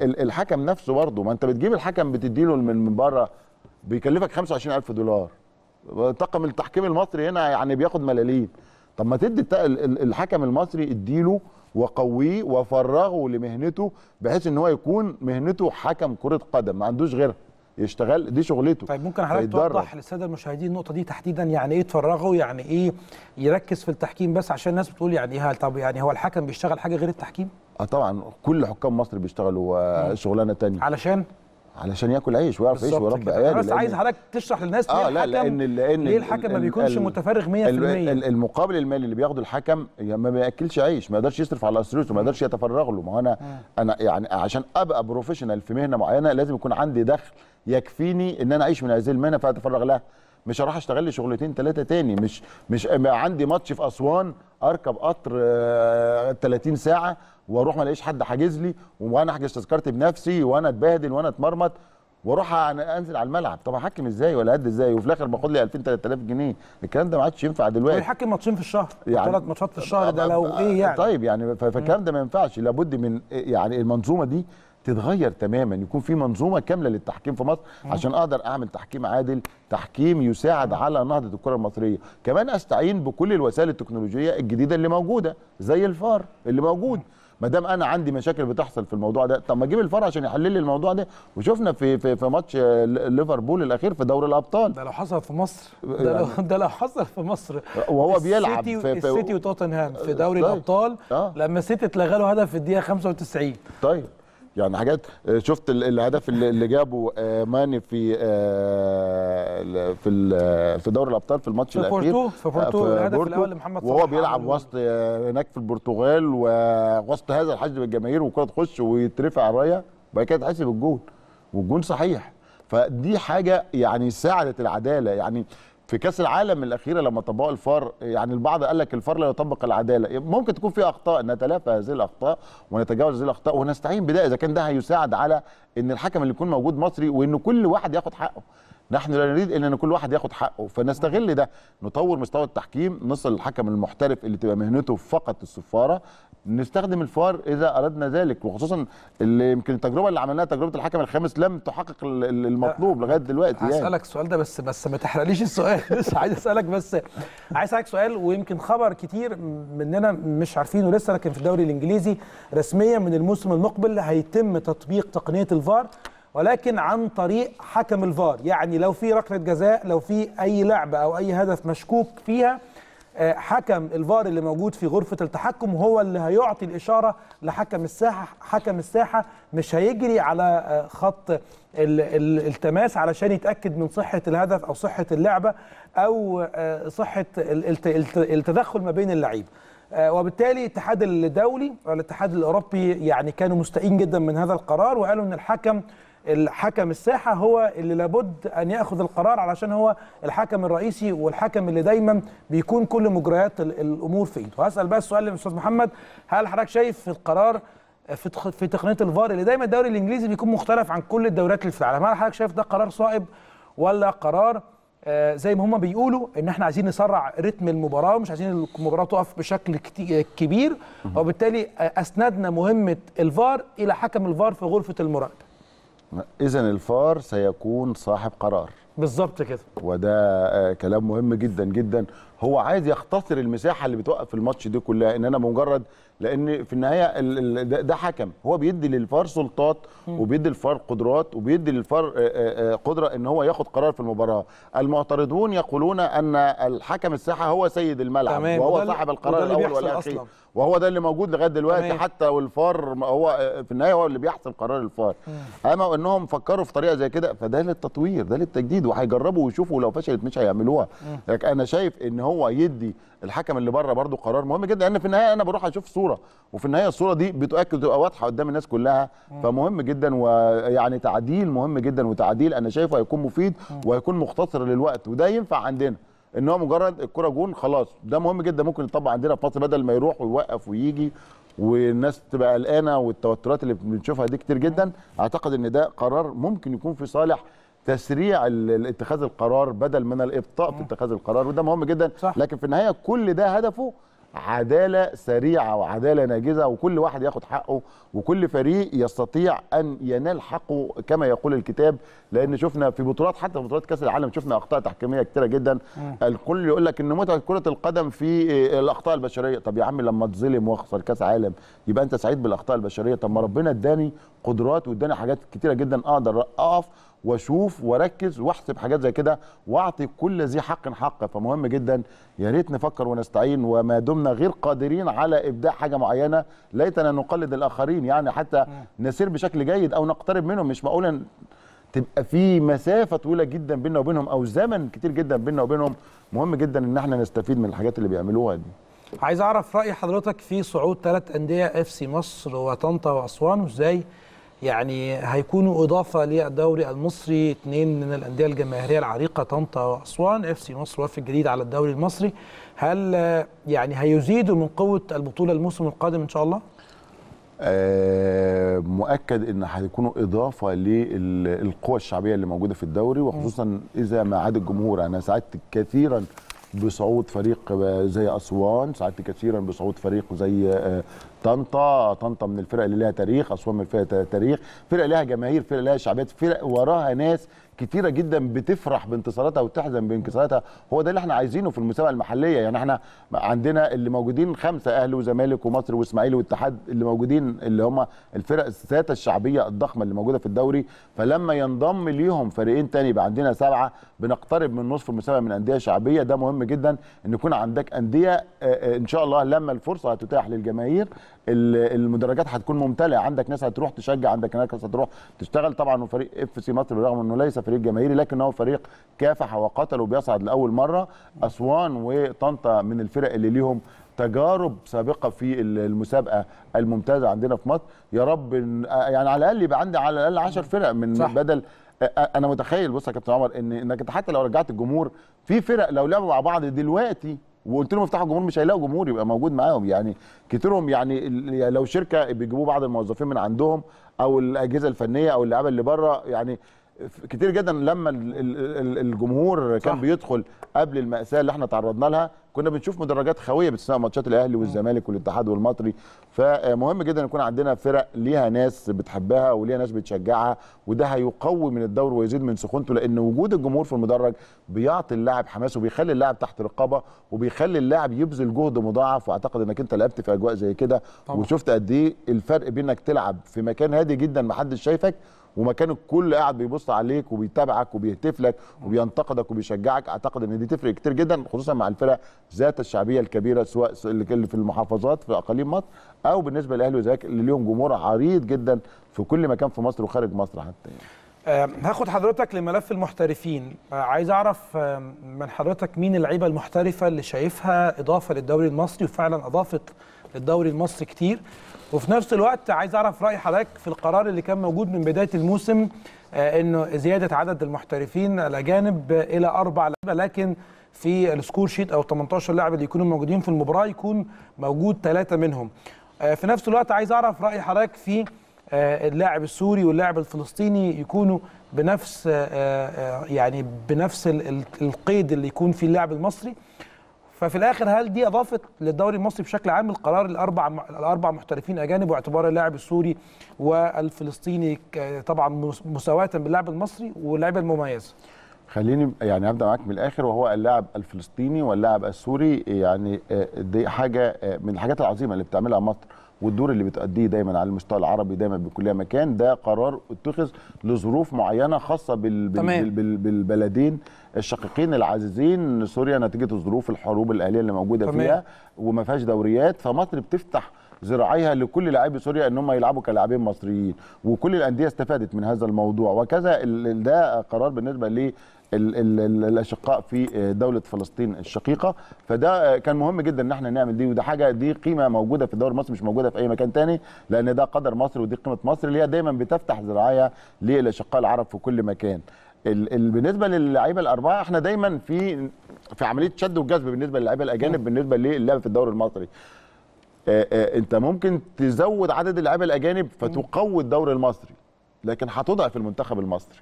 الحكم نفسه برضه ما انت بتجيب الحكم بتديله من بره بيكلفك 25000 دولار طاقم التحكيم المصري هنا يعني بياخد ملاليم طب ما تدي الحكم المصري اديله وقويه وفرغه لمهنته بحيث ان هو يكون مهنته حكم كره قدم ما عندوش غيرها يشتغل دي شغلته طيب ممكن حضرتك توضح للساده المشاهدين النقطه دي تحديدا يعني ايه تفرغه يعني ايه يركز في التحكيم بس عشان الناس بتقول يعني ايه طب يعني هو الحكم بيشتغل حاجه غير التحكيم؟ اه طبعا كل حكام مصر بيشتغلوا آه، شغلانه ثانيه علشان علشان ياكل عيش ويعرف يعيش ويربي عياله بس عايز حضرتك تشرح للناس ليه آه ليه الحكم لأن لأن ليه الحكم ما بيكونش متفرغ 100% المقابل المالي اللي بياخده الحكم ما بياكلش عيش ما يقدرش يصرف على اسرته ما يقدرش يتفرغ له ما انا آه. انا يعني عشان ابقى بروفيشنال في مهنه معينه لازم يكون عندي دخل يكفيني ان انا اعيش من هذه المهنه فاتفرغ لها مش هروح اشتغل لي شغلتين ثلاثه تاني مش مش عندي ماتش في اسوان اركب قطر 30 آه، ساعه واروح ما الاقيش حد حاجز لي وانا احجز تذكرتي بنفسي وانا اتبهدل وانا اتمرمط واروح انزل على الملعب طب احكم ازاي ولا قد ازاي وفي الاخر باخد لي 2000 3000 جنيه الكلام ده ما عادش ينفع دلوقتي ويحكم ماتشين في الشهر يعني ثلاث ماتشات في الشهر ده لو ايه يعني طيب يعني فالكلام ده ما ينفعش لابد من يعني المنظومه دي تتغير تماما يكون في منظومه كامله للتحكيم في مصر عشان اقدر اعمل تحكيم عادل تحكيم يساعد على نهضه الكره المصريه كمان استعين بكل الوسائل التكنولوجيه الجديده اللي موجوده زي الفار اللي موجود ما دام انا عندي مشاكل بتحصل في الموضوع ده طب ما اجيب الفار عشان يحل لي الموضوع ده وشفنا في في, في ماتش آه، ليفربول الاخير في دوري الابطال ده لو حصل في مصر آه، ده لو يعني ده لو حصل في مصر وهو بيلعب في, في السيتي وتوتنهام في آه، دوري طيب. الابطال آه. لما السيتي اتلغى له هدف في الدقيقه 95 طيب يعني حاجات آه، شفت الهدف اللي جابه آه، ماني في آه، في في دوري الابطال في الماتش الاخير في بورتو في بورتو الهدف الاول لمحمد صلاح وهو بيلعب وسط هناك في البرتغال ووسط هذا الحشد بالجماهير والكره تخش ويترفع الرايه وبعد كده تحسب بالجول والجول صحيح فدي حاجه يعني ساعدت العداله يعني في كاس العالم الاخيره لما طبقوا الفار يعني البعض قال لك الفار لا يطبق العداله ممكن تكون في اخطاء نتلافى هذه الاخطاء ونتجاوز هذه الاخطاء ونستعين بده اذا كان ده هيساعد على ان الحكم اللي يكون موجود مصري وان كل واحد ياخد حقه نحن لا نريد ان كل واحد ياخد حقه فنستغل ده نطور مستوى التحكيم نصل للحكم المحترف اللي تبقى مهنته فقط الصفاره نستخدم الفار اذا اردنا ذلك وخصوصا اللي يمكن التجربه اللي عملناها تجربه الحكم الخامس لم تحقق المطلوب لغايه دلوقتي يعني هسالك السؤال ده بس بس ما تحرقليش السؤال عايز اسالك بس عايز اسالك سؤال ويمكن خبر كتير مننا مش عارفينه لسه لكن في الدوري الانجليزي رسميا من الموسم المقبل هيتم تطبيق تقنيه الفار ولكن عن طريق حكم الفار يعني لو في ركله جزاء لو في اي لعبه او اي هدف مشكوك فيها آه، حكم الفار اللي موجود في غرفه التحكم هو اللي هيعطي الاشاره لحكم الساحه حكم الساحه مش هيجري على آه، خط التماس علشان يتاكد من صحه الهدف او صحه اللعبه او آه، صحه التدخل ما بين اللعيبه وبالتالي الاتحاد الدولي والاتحاد الاوروبي يعني كانوا مستائين جدا من هذا القرار وقالوا ان الحكم الحكم الساحه هو اللي لابد ان ياخذ القرار علشان هو الحكم الرئيسي والحكم اللي دايما بيكون كل مجريات الامور في ايده هسال بقى السؤال للاستاذ محمد هل حضرتك شايف القرار في في تقنيه الفار اللي دايما الدوري الانجليزي بيكون مختلف عن كل الدوريات اللي في العالم هل حضرتك شايف ده قرار صائب ولا قرار آه، زي ما هم بيقولوا ان احنا عايزين نسرع رتم المباراه ومش عايزين المباراه تقف بشكل كبير وبالتالي آه، اسندنا مهمه الفار الى حكم الفار في غرفه المراقبه اذا الفار سيكون صاحب قرار بالظبط كده وده آه، كلام مهم جدا جدا هو عايز يختصر المساحه اللي بتوقف الماتش دي كلها ان انا مجرد لان في النهايه ده حكم هو بيدي للفار سلطات وبيدي للفار قدرات وبيدي للفار آه، آه، آه، قدره ان هو ياخد قرار في المباراه المعترضون يقولون ان الحكم الساحه هو سيد الملعب وهو صاحب القرار الاول والاخير وهو ده اللي موجود لغايه دلوقتي تمام. حتى والفار هو في النهايه هو اللي بيحسم قرار الفار اما انهم فكروا في طريقه زي كده فده للتطوير ده للتجديد وهيجربوا ويشوفوا لو فشلت مش هيعملوها انا شايف ان هو يدي الحكم اللي بره برده قرار مهم جدا لان في النهايه انا بروح اشوف صوره الصوره وفي النهايه الصوره دي بتؤكد وتبقى واضحه قدام الناس كلها فمهم جدا ويعني تعديل مهم جدا وتعديل انا شايفه هيكون مفيد وهيكون مختصر للوقت وده ينفع عندنا ان هو مجرد الكره جون خلاص ده مهم جدا ممكن يطبق عندنا في مصر بدل ما يروح ويوقف ويجي والناس تبقى قلقانه والتوترات اللي بنشوفها دي كتير جدا اعتقد ان ده قرار ممكن يكون في صالح تسريع اتخاذ القرار بدل من الابطاء في اتخاذ القرار وده مهم جدا صح. لكن في النهايه كل ده هدفه عداله سريعه وعداله ناجزه وكل واحد ياخد حقه وكل فريق يستطيع ان ينال حقه كما يقول الكتاب لان شفنا في بطولات حتى في بطولات كاس العالم شفنا اخطاء تحكيميه كتيره جدا الكل يقول لك ان متعه كره القدم في آه، الاخطاء البشريه طب يا عم لما اتظلم واخسر كاس عالم يبقى انت سعيد بالاخطاء البشريه طب ما ربنا اداني قدرات واداني حاجات كتيره جدا اقدر اقف واشوف واركز واحسب حاجات زي كده واعطي كل ذي حق حقه فمهم جدا يا ريت نفكر ونستعين وما دمنا غير قادرين على ابداع حاجه معينه ليتنا نقلد الاخرين يعني حتى نسير بشكل جيد او نقترب منهم مش معقول تبقى في مسافه طويله جدا بيننا وبينهم او زمن كتير جدا بيننا وبينهم مهم جدا ان احنا نستفيد من الحاجات اللي بيعملوها دي عايز اعرف راي حضرتك في صعود ثلاث انديه اف سي مصر وطنطا واسوان وازاي يعني هيكونوا اضافه للدوري المصري اثنين من الانديه الجماهيريه العريقه طنطا واسوان اف سي نصر وفي الجديد على الدوري المصري هل يعني هيزيدوا من قوه البطوله الموسم القادم ان شاء الله؟ آه، مؤكد ان هيكونوا اضافه للقوى الشعبيه اللي موجوده في الدوري وخصوصا اذا ما عاد الجمهور انا سعدت كثيرا بصعود فريق زي اسوان سعدت كثيرا بصعود فريق زي آه، طنطا طنطا من الفرق اللي لها تاريخ اسوان من الفرق اللي تاريخ فرق لها جماهير فرق لها شعبيات فرق وراها ناس كتيره جدا بتفرح بانتصاراتها وتحزن بانكساراتها هو ده اللي احنا عايزينه في المسابقه المحليه يعني احنا عندنا اللي موجودين خمسه اهلي وزمالك ومصر واسماعيلي والاتحاد اللي موجودين اللي هم الفرق الثلاثه الشعبيه الضخمه اللي موجوده في الدوري فلما ينضم ليهم فريقين تاني يبقى عندنا سبعه بنقترب من نصف المسابقه من انديه شعبيه ده مهم جدا ان يكون عندك انديه آه، آه، ان شاء الله لما الفرصه هتتاح للجماهير المدرجات هتكون ممتلئه عندك ناس هتروح تشجع عندك ناس هتروح تشتغل طبعا وفريق اف سي مصر بالرغم انه ليس في فريق جماهيري لكن هو فريق كافح وقتل وبيصعد لاول مره اسوان وطنطا من الفرق اللي ليهم تجارب سابقه في المسابقه الممتازه عندنا في مصر يا رب يعني على الاقل يبقى عندي على الاقل 10 فرق من صح. بدل انا متخيل بص يا كابتن عمر ان انك انت حتى لو رجعت الجمهور في فرق لو لعبوا مع بعض دلوقتي وقلت لهم افتحوا الجمهور مش هيلاقوا جمهور يبقى موجود معاهم يعني كترهم يعني, يعني لو شركه بيجيبوا بعض الموظفين من عندهم او الاجهزه الفنيه او اللعيبه اللي بره يعني كتير جدا لما الجمهور صح. كان بيدخل قبل المأساة اللي احنا تعرضنا لها كنا بنشوف مدرجات خاويه بتسمع ماتشات الاهلي والزمالك والاتحاد والمصري فمهم جدا يكون عندنا فرق ليها ناس بتحبها وليها ناس بتشجعها وده هيقوي من الدور ويزيد من سخونته لان وجود الجمهور في المدرج بيعطي اللاعب حماس وبيخلي اللاعب تحت رقابه وبيخلي اللاعب يبذل جهد مضاعف واعتقد انك انت لعبت في اجواء زي كده وشفت قد ايه الفرق بينك تلعب في مكان هادي جدا محدش شايفك ومكان الكل قاعد بيبص عليك وبيتابعك وبيهتف لك وبينتقدك وبيشجعك اعتقد ان دي تفرق كتير جدا خصوصا مع الفرق ذات الشعبيه الكبيره سواء اللي في المحافظات في اقاليم مصر او بالنسبه للاهلي والزمالك اللي ليهم جمهور عريض جدا في كل مكان في مصر وخارج مصر حتى يعني. آه، هاخد حضرتك لملف المحترفين آه، عايز اعرف آه، من حضرتك مين اللعيبه المحترفه اللي شايفها اضافه للدوري المصري وفعلا اضافت للدوري المصري كتير وفي نفس الوقت عايز اعرف راي حضرتك في القرار اللي كان موجود من بدايه الموسم آه، انه زياده عدد المحترفين الاجانب الى اربع لعيبه لكن في السكور شيت او 18 لاعب اللي يكونوا موجودين في المباراه يكون موجود ثلاثه منهم. آه، في نفس الوقت عايز اعرف راي حضرتك في آه، اللاعب السوري واللاعب الفلسطيني يكونوا بنفس يعني بنفس القيد اللي يكون فيه اللاعب المصري ففي الاخر هل دي اضافت للدوري المصري بشكل عام القرار الاربع الاربع محترفين اجانب واعتبار اللاعب السوري والفلسطيني طبعا مساواه باللاعب المصري واللاعب المميز خليني يعني ابدا معاك من الاخر وهو اللاعب الفلسطيني واللاعب السوري يعني آه، دي حاجه آه، من الحاجات العظيمه اللي بتعملها مصر والدور اللي بتأديه دايما على المستوى العربي دايما بكل مكان ده قرار اتخذ لظروف معينه خاصه بال... بال... بال... بالبلدين الشقيقين العزيزين سوريا نتيجه الظروف الحروب الاهليه اللي موجوده تمام. فيها وما فيهاش دوريات فمصر بتفتح ذراعيها لكل لاعبي سوريا ان هم يلعبوا كلاعبين مصريين وكل الانديه استفادت من هذا الموضوع وكذا ده قرار بالنسبه الاشقاء في آه، دوله فلسطين الشقيقه فده آه، كان مهم جدا ان احنا نعمل دي وده حاجه دي قيمه موجوده في الدوري المصري مش موجوده في اي مكان تاني لان ده قدر مصر ودي قيمه مصر اللي هي دايما بتفتح ذراعيها للاشقاء العرب في كل مكان بالنسبه للعيبه الاربعه احنا دايما في في عمليه شد وجذب بالنسبه للعيبه الاجانب بالنسبه للعب في الدوري المصري آه، انت ممكن تزود عدد اللعيبه الاجانب فتقوي الدوري المصري لكن هتضعف المنتخب المصري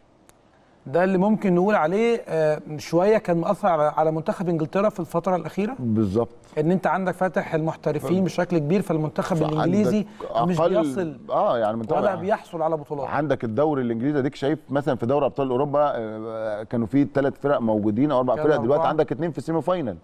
ده اللي ممكن نقول عليه آه، شويه كان مأثر على منتخب انجلترا في الفتره الاخيره بالظبط ان انت عندك فاتح المحترفين بشكل كبير فالمنتخب الانجليزي مش بيصل اه يعني منتخب ولا يعني بيحصل على بطولات عندك الدوري الانجليزي اديك شايف مثلا في دوري ابطال اوروبا آه، كانوا في ثلاث فرق موجودين او اربع فرق دلوقتي أربعة. عندك اثنين في سيمي فاينل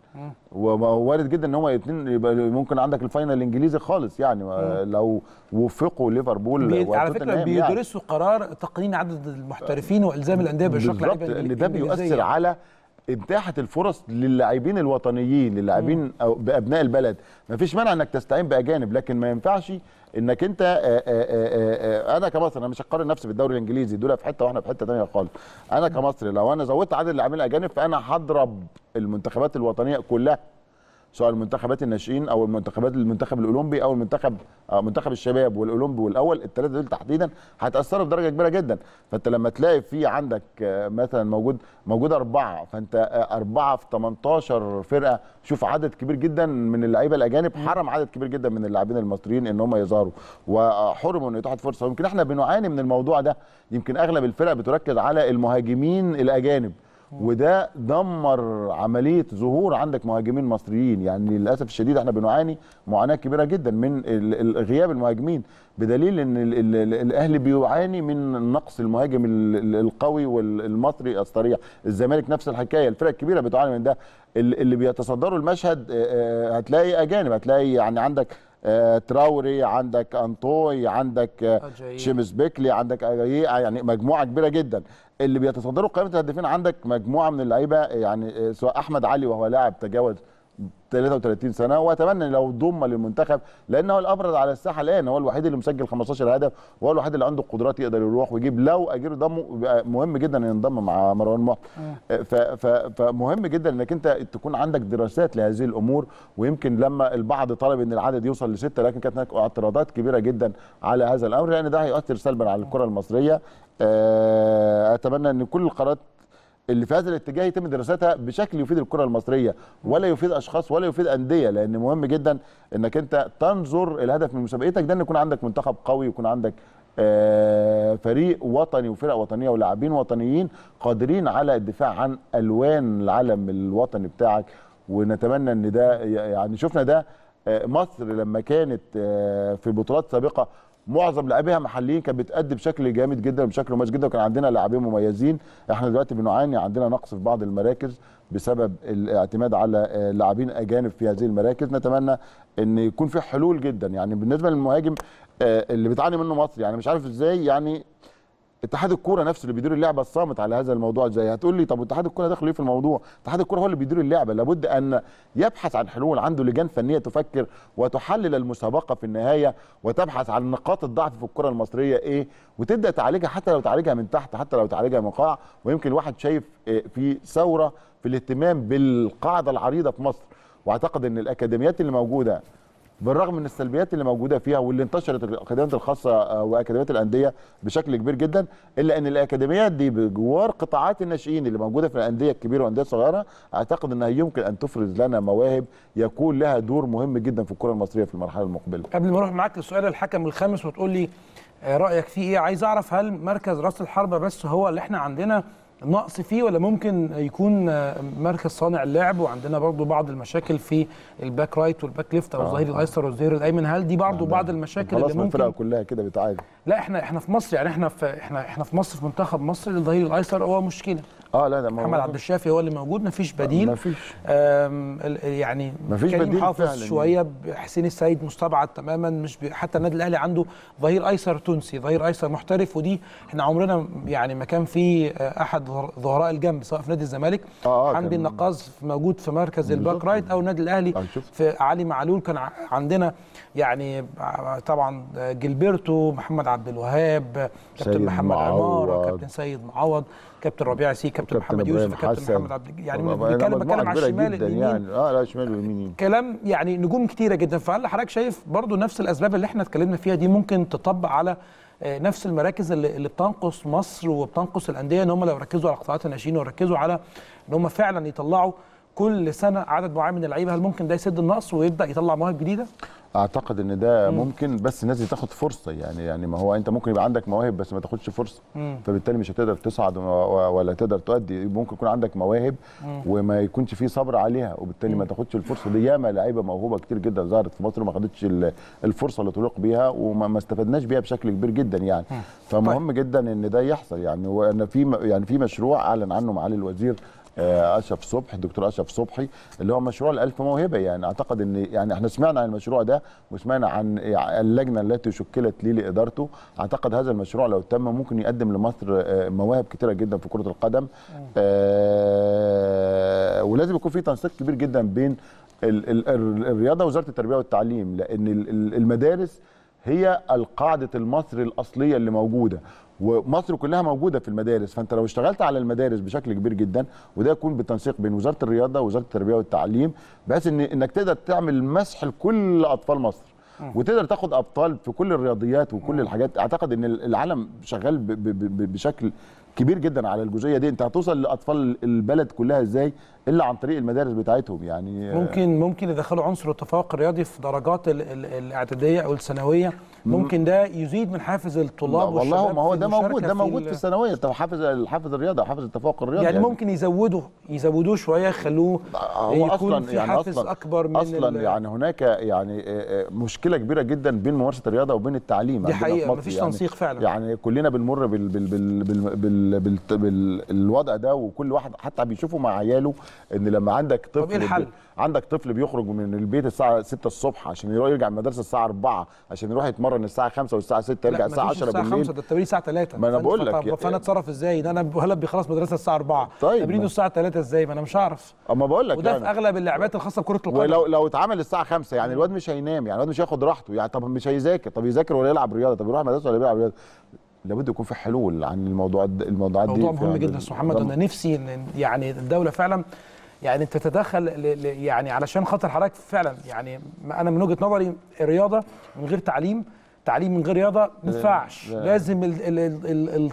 ووارد جدا ان هم اثنين يبقى ممكن عندك الفاينل الانجليزي خالص يعني م. لو وفقوا ليفربول على فكره يعني. بيدرسوا يعني. قرار تقنين عدد المحترفين والزام الانديه الانديه بشكل عام ان ده بيؤثر على اتاحه الفرص للاعبين الوطنيين للاعبين بابناء البلد ما فيش مانع انك تستعين باجانب لكن ما ينفعش انك انت آه، آه، آه، انا كمصري انا مش هقارن نفسي بالدوري الانجليزي دول في حته واحنا في حته ثانيه خالص انا كمصري لو انا زودت عدد اللاعبين الاجانب فانا هضرب المنتخبات الوطنيه كلها سواء المنتخبات الناشئين او المنتخبات المنتخب الاولمبي او المنتخب آه، منتخب الشباب والاولمبي والاول الثلاثه دول تحديدا هتاثروا بدرجه كبيره جدا فانت لما تلاقي في عندك آه، مثلا موجود موجود اربعه فانت آه، اربعه في 18 فرقه شوف عدد كبير جدا من اللعيبه الاجانب حرم عدد كبير جدا من اللاعبين المصريين ان هم يظهروا وحرموا ان يتاحت فرصه يمكن احنا بنعاني من الموضوع ده يمكن اغلب الفرق بتركز على المهاجمين الاجانب وده دمر عمليه ظهور عندك مهاجمين مصريين يعني للاسف الشديد احنا بنعاني معاناه كبيره جدا من غياب المهاجمين بدليل ان الاهلي بيعاني من نقص المهاجم القوي والمصري الصريع الزمالك نفس الحكايه الفرق الكبيره بتعاني من ده اللي بيتصدروا المشهد آه، آه، هتلاقي اجانب هتلاقي يعني عندك آه، تراوري عندك انطوي عندك شيمس بيكلي عندك يعني مجموعه كبيره جدا اللي بيتصدروا قائمه الهدافين عندك مجموعه من اللعيبه يعني آه، سواء احمد علي وهو لاعب تجاوز 33 سنه واتمنى لو ضم للمنتخب لانه الابرز على الساحه الان هو الوحيد اللي مسجل 15 هدف وهو الوحيد اللي عنده قدرات يقدر يروح ويجيب لو اجير ضمه مهم جدا ان ينضم مع مروان محمد آه. فمهم جدا انك انت تكون عندك دراسات لهذه الامور ويمكن لما البعض طلب ان العدد يوصل لسته لكن كانت هناك اعتراضات كبيره جدا على هذا الامر لان ده هيؤثر سلبا على الكره المصريه آه، اتمنى ان كل القرارات اللي في هذا الاتجاه يتم دراستها بشكل يفيد الكره المصريه ولا يفيد اشخاص ولا يفيد انديه لان مهم جدا انك انت تنظر الهدف من مسابقتك ده ان يكون عندك منتخب قوي ويكون عندك آه، فريق وطني وفرق وطنيه ولاعبين وطنيين قادرين على الدفاع عن الوان العلم الوطني بتاعك ونتمنى ان ده يعني شفنا ده آه، مصر لما كانت آه، في بطولات سابقه معظم لاعبيها محليين كانت بتأدي بشكل جامد جدا بشكل مميز جدا وكان عندنا لاعبين مميزين احنا دلوقتي بنعاني عندنا نقص في بعض المراكز بسبب الاعتماد على آه، لاعبين اجانب في هذه المراكز نتمنى ان يكون في حلول جدا يعني بالنسبه للمهاجم آه، اللي بتعاني منه مصر يعني مش عارف ازاي يعني اتحاد الكوره نفسه اللي بيدير اللعبه الصامت على هذا الموضوع ازاي هتقول لي طب اتحاد الكوره دخل ايه في الموضوع اتحاد الكوره هو اللي بيدير اللعبه لابد ان يبحث عن حلول عنده لجان فنيه تفكر وتحلل المسابقه في النهايه وتبحث عن نقاط الضعف في الكره المصريه ايه وتبدا تعالجها حتى لو تعالجها من تحت حتى لو تعالجها من قاع ويمكن الواحد شايف آه، في ثوره في الاهتمام بالقاعده العريضه في مصر واعتقد ان الاكاديميات اللي موجوده بالرغم من السلبيات اللي موجوده فيها واللي انتشرت الاكاديميات الخاصه آه، واكاديميات الانديه بشكل كبير جدا الا ان الاكاديميات دي بجوار قطاعات الناشئين اللي موجوده في الانديه الكبيره والانديه الصغيره اعتقد انها يمكن ان تفرز لنا مواهب يكون لها دور مهم جدا في الكره المصريه في المرحله المقبله. قبل ما اروح معاك لسؤال الحكم الخامس وتقول لي آه، رايك فيه ايه عايز اعرف هل مركز راس الحربه بس هو اللي احنا عندنا نقص فيه ولا ممكن يكون مركز صانع اللعب وعندنا برضو بعض المشاكل في الباك رايت والباك ليفت او الظهير آه. الايسر والظهير الايمن هل دي برضو آه، بعض المشاكل اللي ممكن الفرقه كلها كده بتعاني لا احنا احنا في مصر يعني احنا في احنا احنا في مصر في منتخب مصر الظهير الايسر هو مشكله اه لا ده محمد عبد الشافي هو اللي موجود مفيش بديل مفيش يعني مفيش كريم بديل حافظ شويه حسين السيد مستبعد تماما مش حتى النادي الاهلي عنده ظهير ايسر تونسي ظهير ايسر محترف ودي احنا عمرنا يعني ما كان في آه، احد ظهراء الجنب سواء في نادي الزمالك آه حمدي آه، النقاز موجود في مركز الباك رايت او النادي الاهلي آه، في علي معلول كان عندنا يعني طبعا جلبرتو محمد عبد الوهاب كابتن محمد عمار كابتن سيد معوض كابتن ربيع سي كابتن محمد يوسف كابتن محمد عبد يعني بنتكلم يعني بتكلم على الشمال اليمين يعني اه لا شمال واليمين كلام يعني نجوم كتيره جدا فهل حضرتك شايف برضو نفس الاسباب اللي احنا اتكلمنا فيها دي ممكن تطبق على آه، نفس المراكز اللي, اللي بتنقص مصر وبتنقص الانديه ان هم لو ركزوا على قطاعات الناشئين وركزوا على ان هم فعلا يطلعوا كل سنه عدد معين من اللعيبه هل ممكن ده يسد النقص ويبدا يطلع مواهب جديده؟ اعتقد ان ده مم. ممكن بس الناس دي تاخد فرصه يعني يعني ما هو انت ممكن يبقى عندك مواهب بس ما تاخدش فرصه مم. فبالتالي مش هتقدر تصعد ولا تقدر تؤدي ممكن يكون عندك مواهب مم. وما يكونش في صبر عليها وبالتالي مم. ما تاخدش الفرصه دي ياما لعيبه موهوبه كتير جدا ظهرت في مصر ما خدتش الفرصه اللي تليق بيها وما استفدناش بيها بشكل كبير جدا يعني مم. فمهم طيب. جدا ان ده يحصل يعني وانا في يعني في مشروع اعلن عنه معالي الوزير آه، اشرف صبحي الدكتور اشرف صبحي اللي هو مشروع الالف موهبه يعني اعتقد ان يعني احنا سمعنا عن المشروع ده وسمعنا عن اللجنه التي شكلت ليه لادارته اعتقد هذا المشروع لو تم ممكن يقدم لمصر آه، مواهب كتيره جدا في كره القدم آه ولازم يكون في تنسيق كبير جدا بين الرياضه ووزاره التربيه والتعليم لان المدارس هي القاعده المصري الاصليه اللي موجوده ومصر كلها موجوده في المدارس فانت لو اشتغلت على المدارس بشكل كبير جدا وده يكون بالتنسيق بين وزاره الرياضه ووزاره التربيه والتعليم بحيث ان انك تقدر تعمل مسح لكل اطفال مصر وتقدر تاخد ابطال في كل الرياضيات وكل الحاجات اعتقد ان العالم شغال ب ب ب بشكل كبير جدا على الجزئيه دي انت هتوصل لاطفال البلد كلها ازاي الا عن طريق المدارس بتاعتهم يعني ممكن ممكن يدخلوا عنصر التفوق الرياضي في درجات الاعداديه او الثانويه ممكن ده يزيد من حافز الطلاب والشباب والله ما هو ده موجود ده موجود في الثانويه طب حافز حافز الرياضه حافز التفوق الرياضي يعني, يعني ممكن يزودوا يزودوه شويه يخلوه آه، يكون أصلاً في يعني حافز أصلاً اكبر من اصلا يعني هناك يعني آه، آه، مشكله كبيره جدا بين ممارسه الرياضه وبين التعليم دي حقيقه مفيش يعني تنسيق فعلا يعني كلنا بنمر بال بال بال بال بال بال بال بالوضع ده وكل واحد حتى بيشوفه مع عياله ان لما عندك طفل طب ايه الحل؟ عندك طفل بيخرج من البيت الساعه 6 الصبح عشان يرجع المدرسه الساعه 4 عشان يروح يتمرن الساعه 5 والساعه 6 يرجع الساعه 10 بالليل الساعه 5 ده التمرين الساعه 3 ما انا بقول لك فانا يعني. اتصرف ازاي ده انا هلب بيخلص مدرسه الساعه 4 طيب تمرينه الساعه 3 ازاي ما انا مش هعرف اما بقول لك وده يعني. في اغلب اللعبات الخاصه بكره القدم ولو لو اتعمل الساعه 5 يعني الواد مش هينام يعني الواد مش هياخد راحته يعني طب مش هيذاكر طب يذاكر ولا يلعب رياضه طب يروح مدرسه ولا يلعب رياضه لابد يكون في حلول عن الموضوع الموضوعات دي موضوع مهم يعني. جدا استاذ محمد انا نفسي ان يعني الدوله فعلا يعني تتدخل يعني علشان خاطر حضرتك فعلا يعني انا من وجهه نظري الرياضه من غير تعليم تعليم من غير رياضه ما ينفعش لازم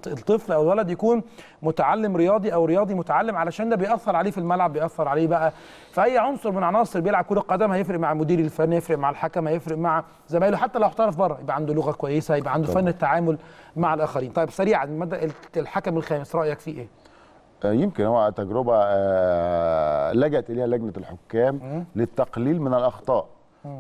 الطفل او الولد يكون متعلم رياضي او رياضي متعلم علشان ده بيأثر عليه في الملعب بيأثر عليه بقى فاي عنصر من عناصر بيلعب كره قدم هيفرق مع المدير الفني يفرق مع الحكم هيفرق مع زمايله حتى لو احترف بره يبقى عنده لغه كويسه يبقى عنده طبعا. فن التعامل مع الاخرين طيب سريعا الحكم الخامس رايك فيه ايه آه، يمكن هو تجربه آه، لجأت اليها لجنه الحكام للتقليل من الاخطاء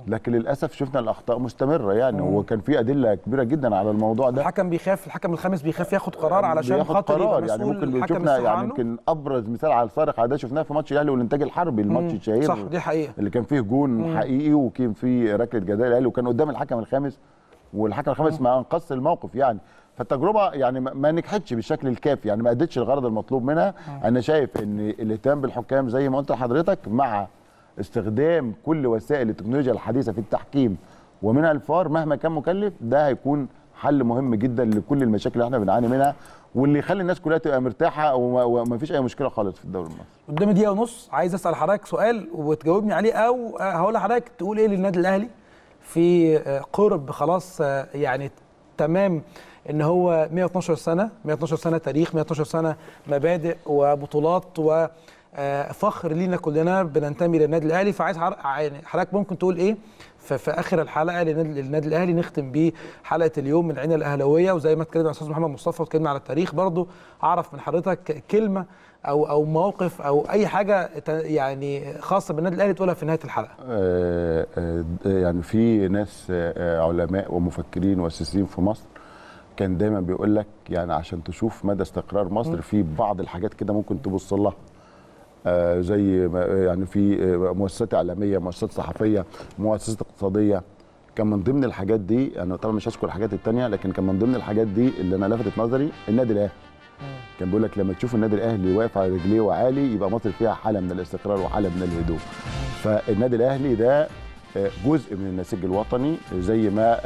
لكن للاسف شفنا الاخطاء مستمره يعني هو وكان في ادله كبيره جدا على الموضوع ده الحكم بيخاف الحكم الخامس بيخاف ياخد قرار آه، علشان خاطر قرار يعني ممكن شفنا يعني يمكن ابرز مثال على الصارخ على ده شفناه في ماتش الاهلي والانتاج الحربي الماتش الشهير صح دي حقيقه اللي كان فيه جون مم. حقيقي وكان فيه ركله جزاء الاهلي وكان قدام الحكم الخامس والحكم الخامس ما انقذش الموقف يعني فالتجربه يعني ما نجحتش بالشكل الكافي يعني ما ادتش الغرض المطلوب منها آه. انا شايف ان الاهتمام بالحكام زي ما قلت لحضرتك مع استخدام كل وسائل التكنولوجيا الحديثه في التحكيم ومنها الفار مهما كان مكلف ده هيكون حل مهم جدا لكل المشاكل اللي احنا بنعاني منها واللي يخلي الناس كلها تبقى مرتاحه وما فيش اي مشكله خالص في الدوري المصري. قدام دقيقه ونص عايز اسال حضرتك سؤال وتجاوبني عليه او هقول لحضرتك تقول ايه للنادي الاهلي في قرب خلاص يعني تمام ان هو 112 سنه 112 سنه تاريخ 112 سنه مبادئ وبطولات وفخر آه، لينا كلنا بننتمي للنادي الاهلي فعايز يعني حضرتك ممكن تقول ايه ففي اخر الحلقه للنادي الاهلي نختم بيه حلقه اليوم من عين الاهلاويه وزي ما اتكلمنا الاستاذ محمد مصطفى واتكلمنا على التاريخ برضو اعرف من حضرتك كلمه او او موقف او اي حاجه يعني خاصه بالنادي الاهلي تقولها في نهايه الحلقه آه، آه، يعني في ناس علماء ومفكرين واساسيين في مصر كان دايما بيقول لك يعني عشان تشوف مدى استقرار مصر في بعض الحاجات كده ممكن تبص لها آه، زي يعني في آه، مؤسسات اعلاميه مؤسسات صحفيه مؤسسات اقتصاديه كان من ضمن الحاجات دي انا طبعا مش هذكر الحاجات الثانيه لكن كان من ضمن الحاجات دي اللي انا لفتت نظري النادي الاهلي كان بيقول لك لما تشوف النادي الاهلي واقف على رجليه وعالي يبقى مصر فيها حاله من الاستقرار وحاله من الهدوء فالنادي الاهلي ده آه، جزء من النسيج الوطني زي ما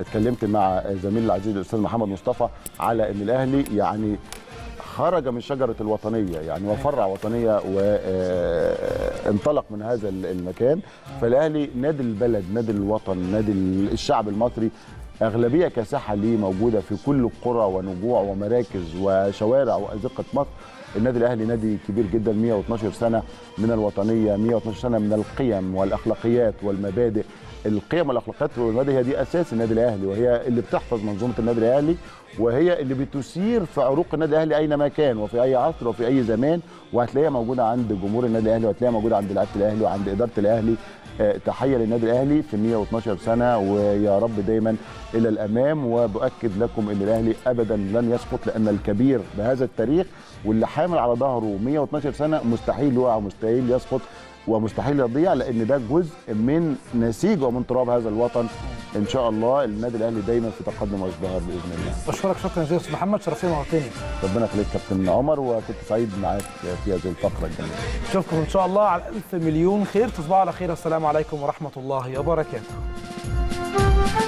اتكلمت مع زميل العزيز الاستاذ محمد مصطفى على ان الاهلي يعني خرج من شجرة الوطنية يعني وفرع وطنية وانطلق آه، آه، من هذا المكان فالأهلي نادي البلد نادي الوطن نادي الشعب المصري أغلبية كاسحة ليه موجودة في كل القرى ونجوع ومراكز وشوارع وأزقة مصر النادي الاهلي نادي كبير جدا 112 سنه من الوطنيه 112 سنه من القيم والاخلاقيات والمبادئ القيم والاخلاقيات والمبادئ هي دي اساس النادي الاهلي وهي اللي بتحفظ منظومه النادي الاهلي وهي اللي بتثير في عروق النادي الاهلي اينما كان وفي اي عصر وفي اي زمان وهتلاقيها موجوده عند جمهور النادي الاهلي وهتلاقيها موجوده عند لعيبه الاهلي وعند اداره الاهلي آه، تحيه للنادي الاهلي في 112 سنه ويا رب دايما الى الامام وباكد لكم ان الاهلي ابدا لن يسقط لان الكبير بهذا التاريخ واللي حامل على ظهره 112 سنه مستحيل يقع ومستحيل يسقط ومستحيل يضيع لان ده جزء من نسيج ومن تراب هذا الوطن ان شاء الله النادي الاهلي دايما في تقدم وازدهار باذن الله. بشكرك شكرا جزيلا استاذ محمد شرفتنا مره ثانيه. ربنا يخليك كابتن عمر وكنت سعيد معاك في هذه الفقره الجميله. نشوفكم ان شاء الله على الف مليون خير تصبحوا على خير السلام عليكم ورحمه الله وبركاته.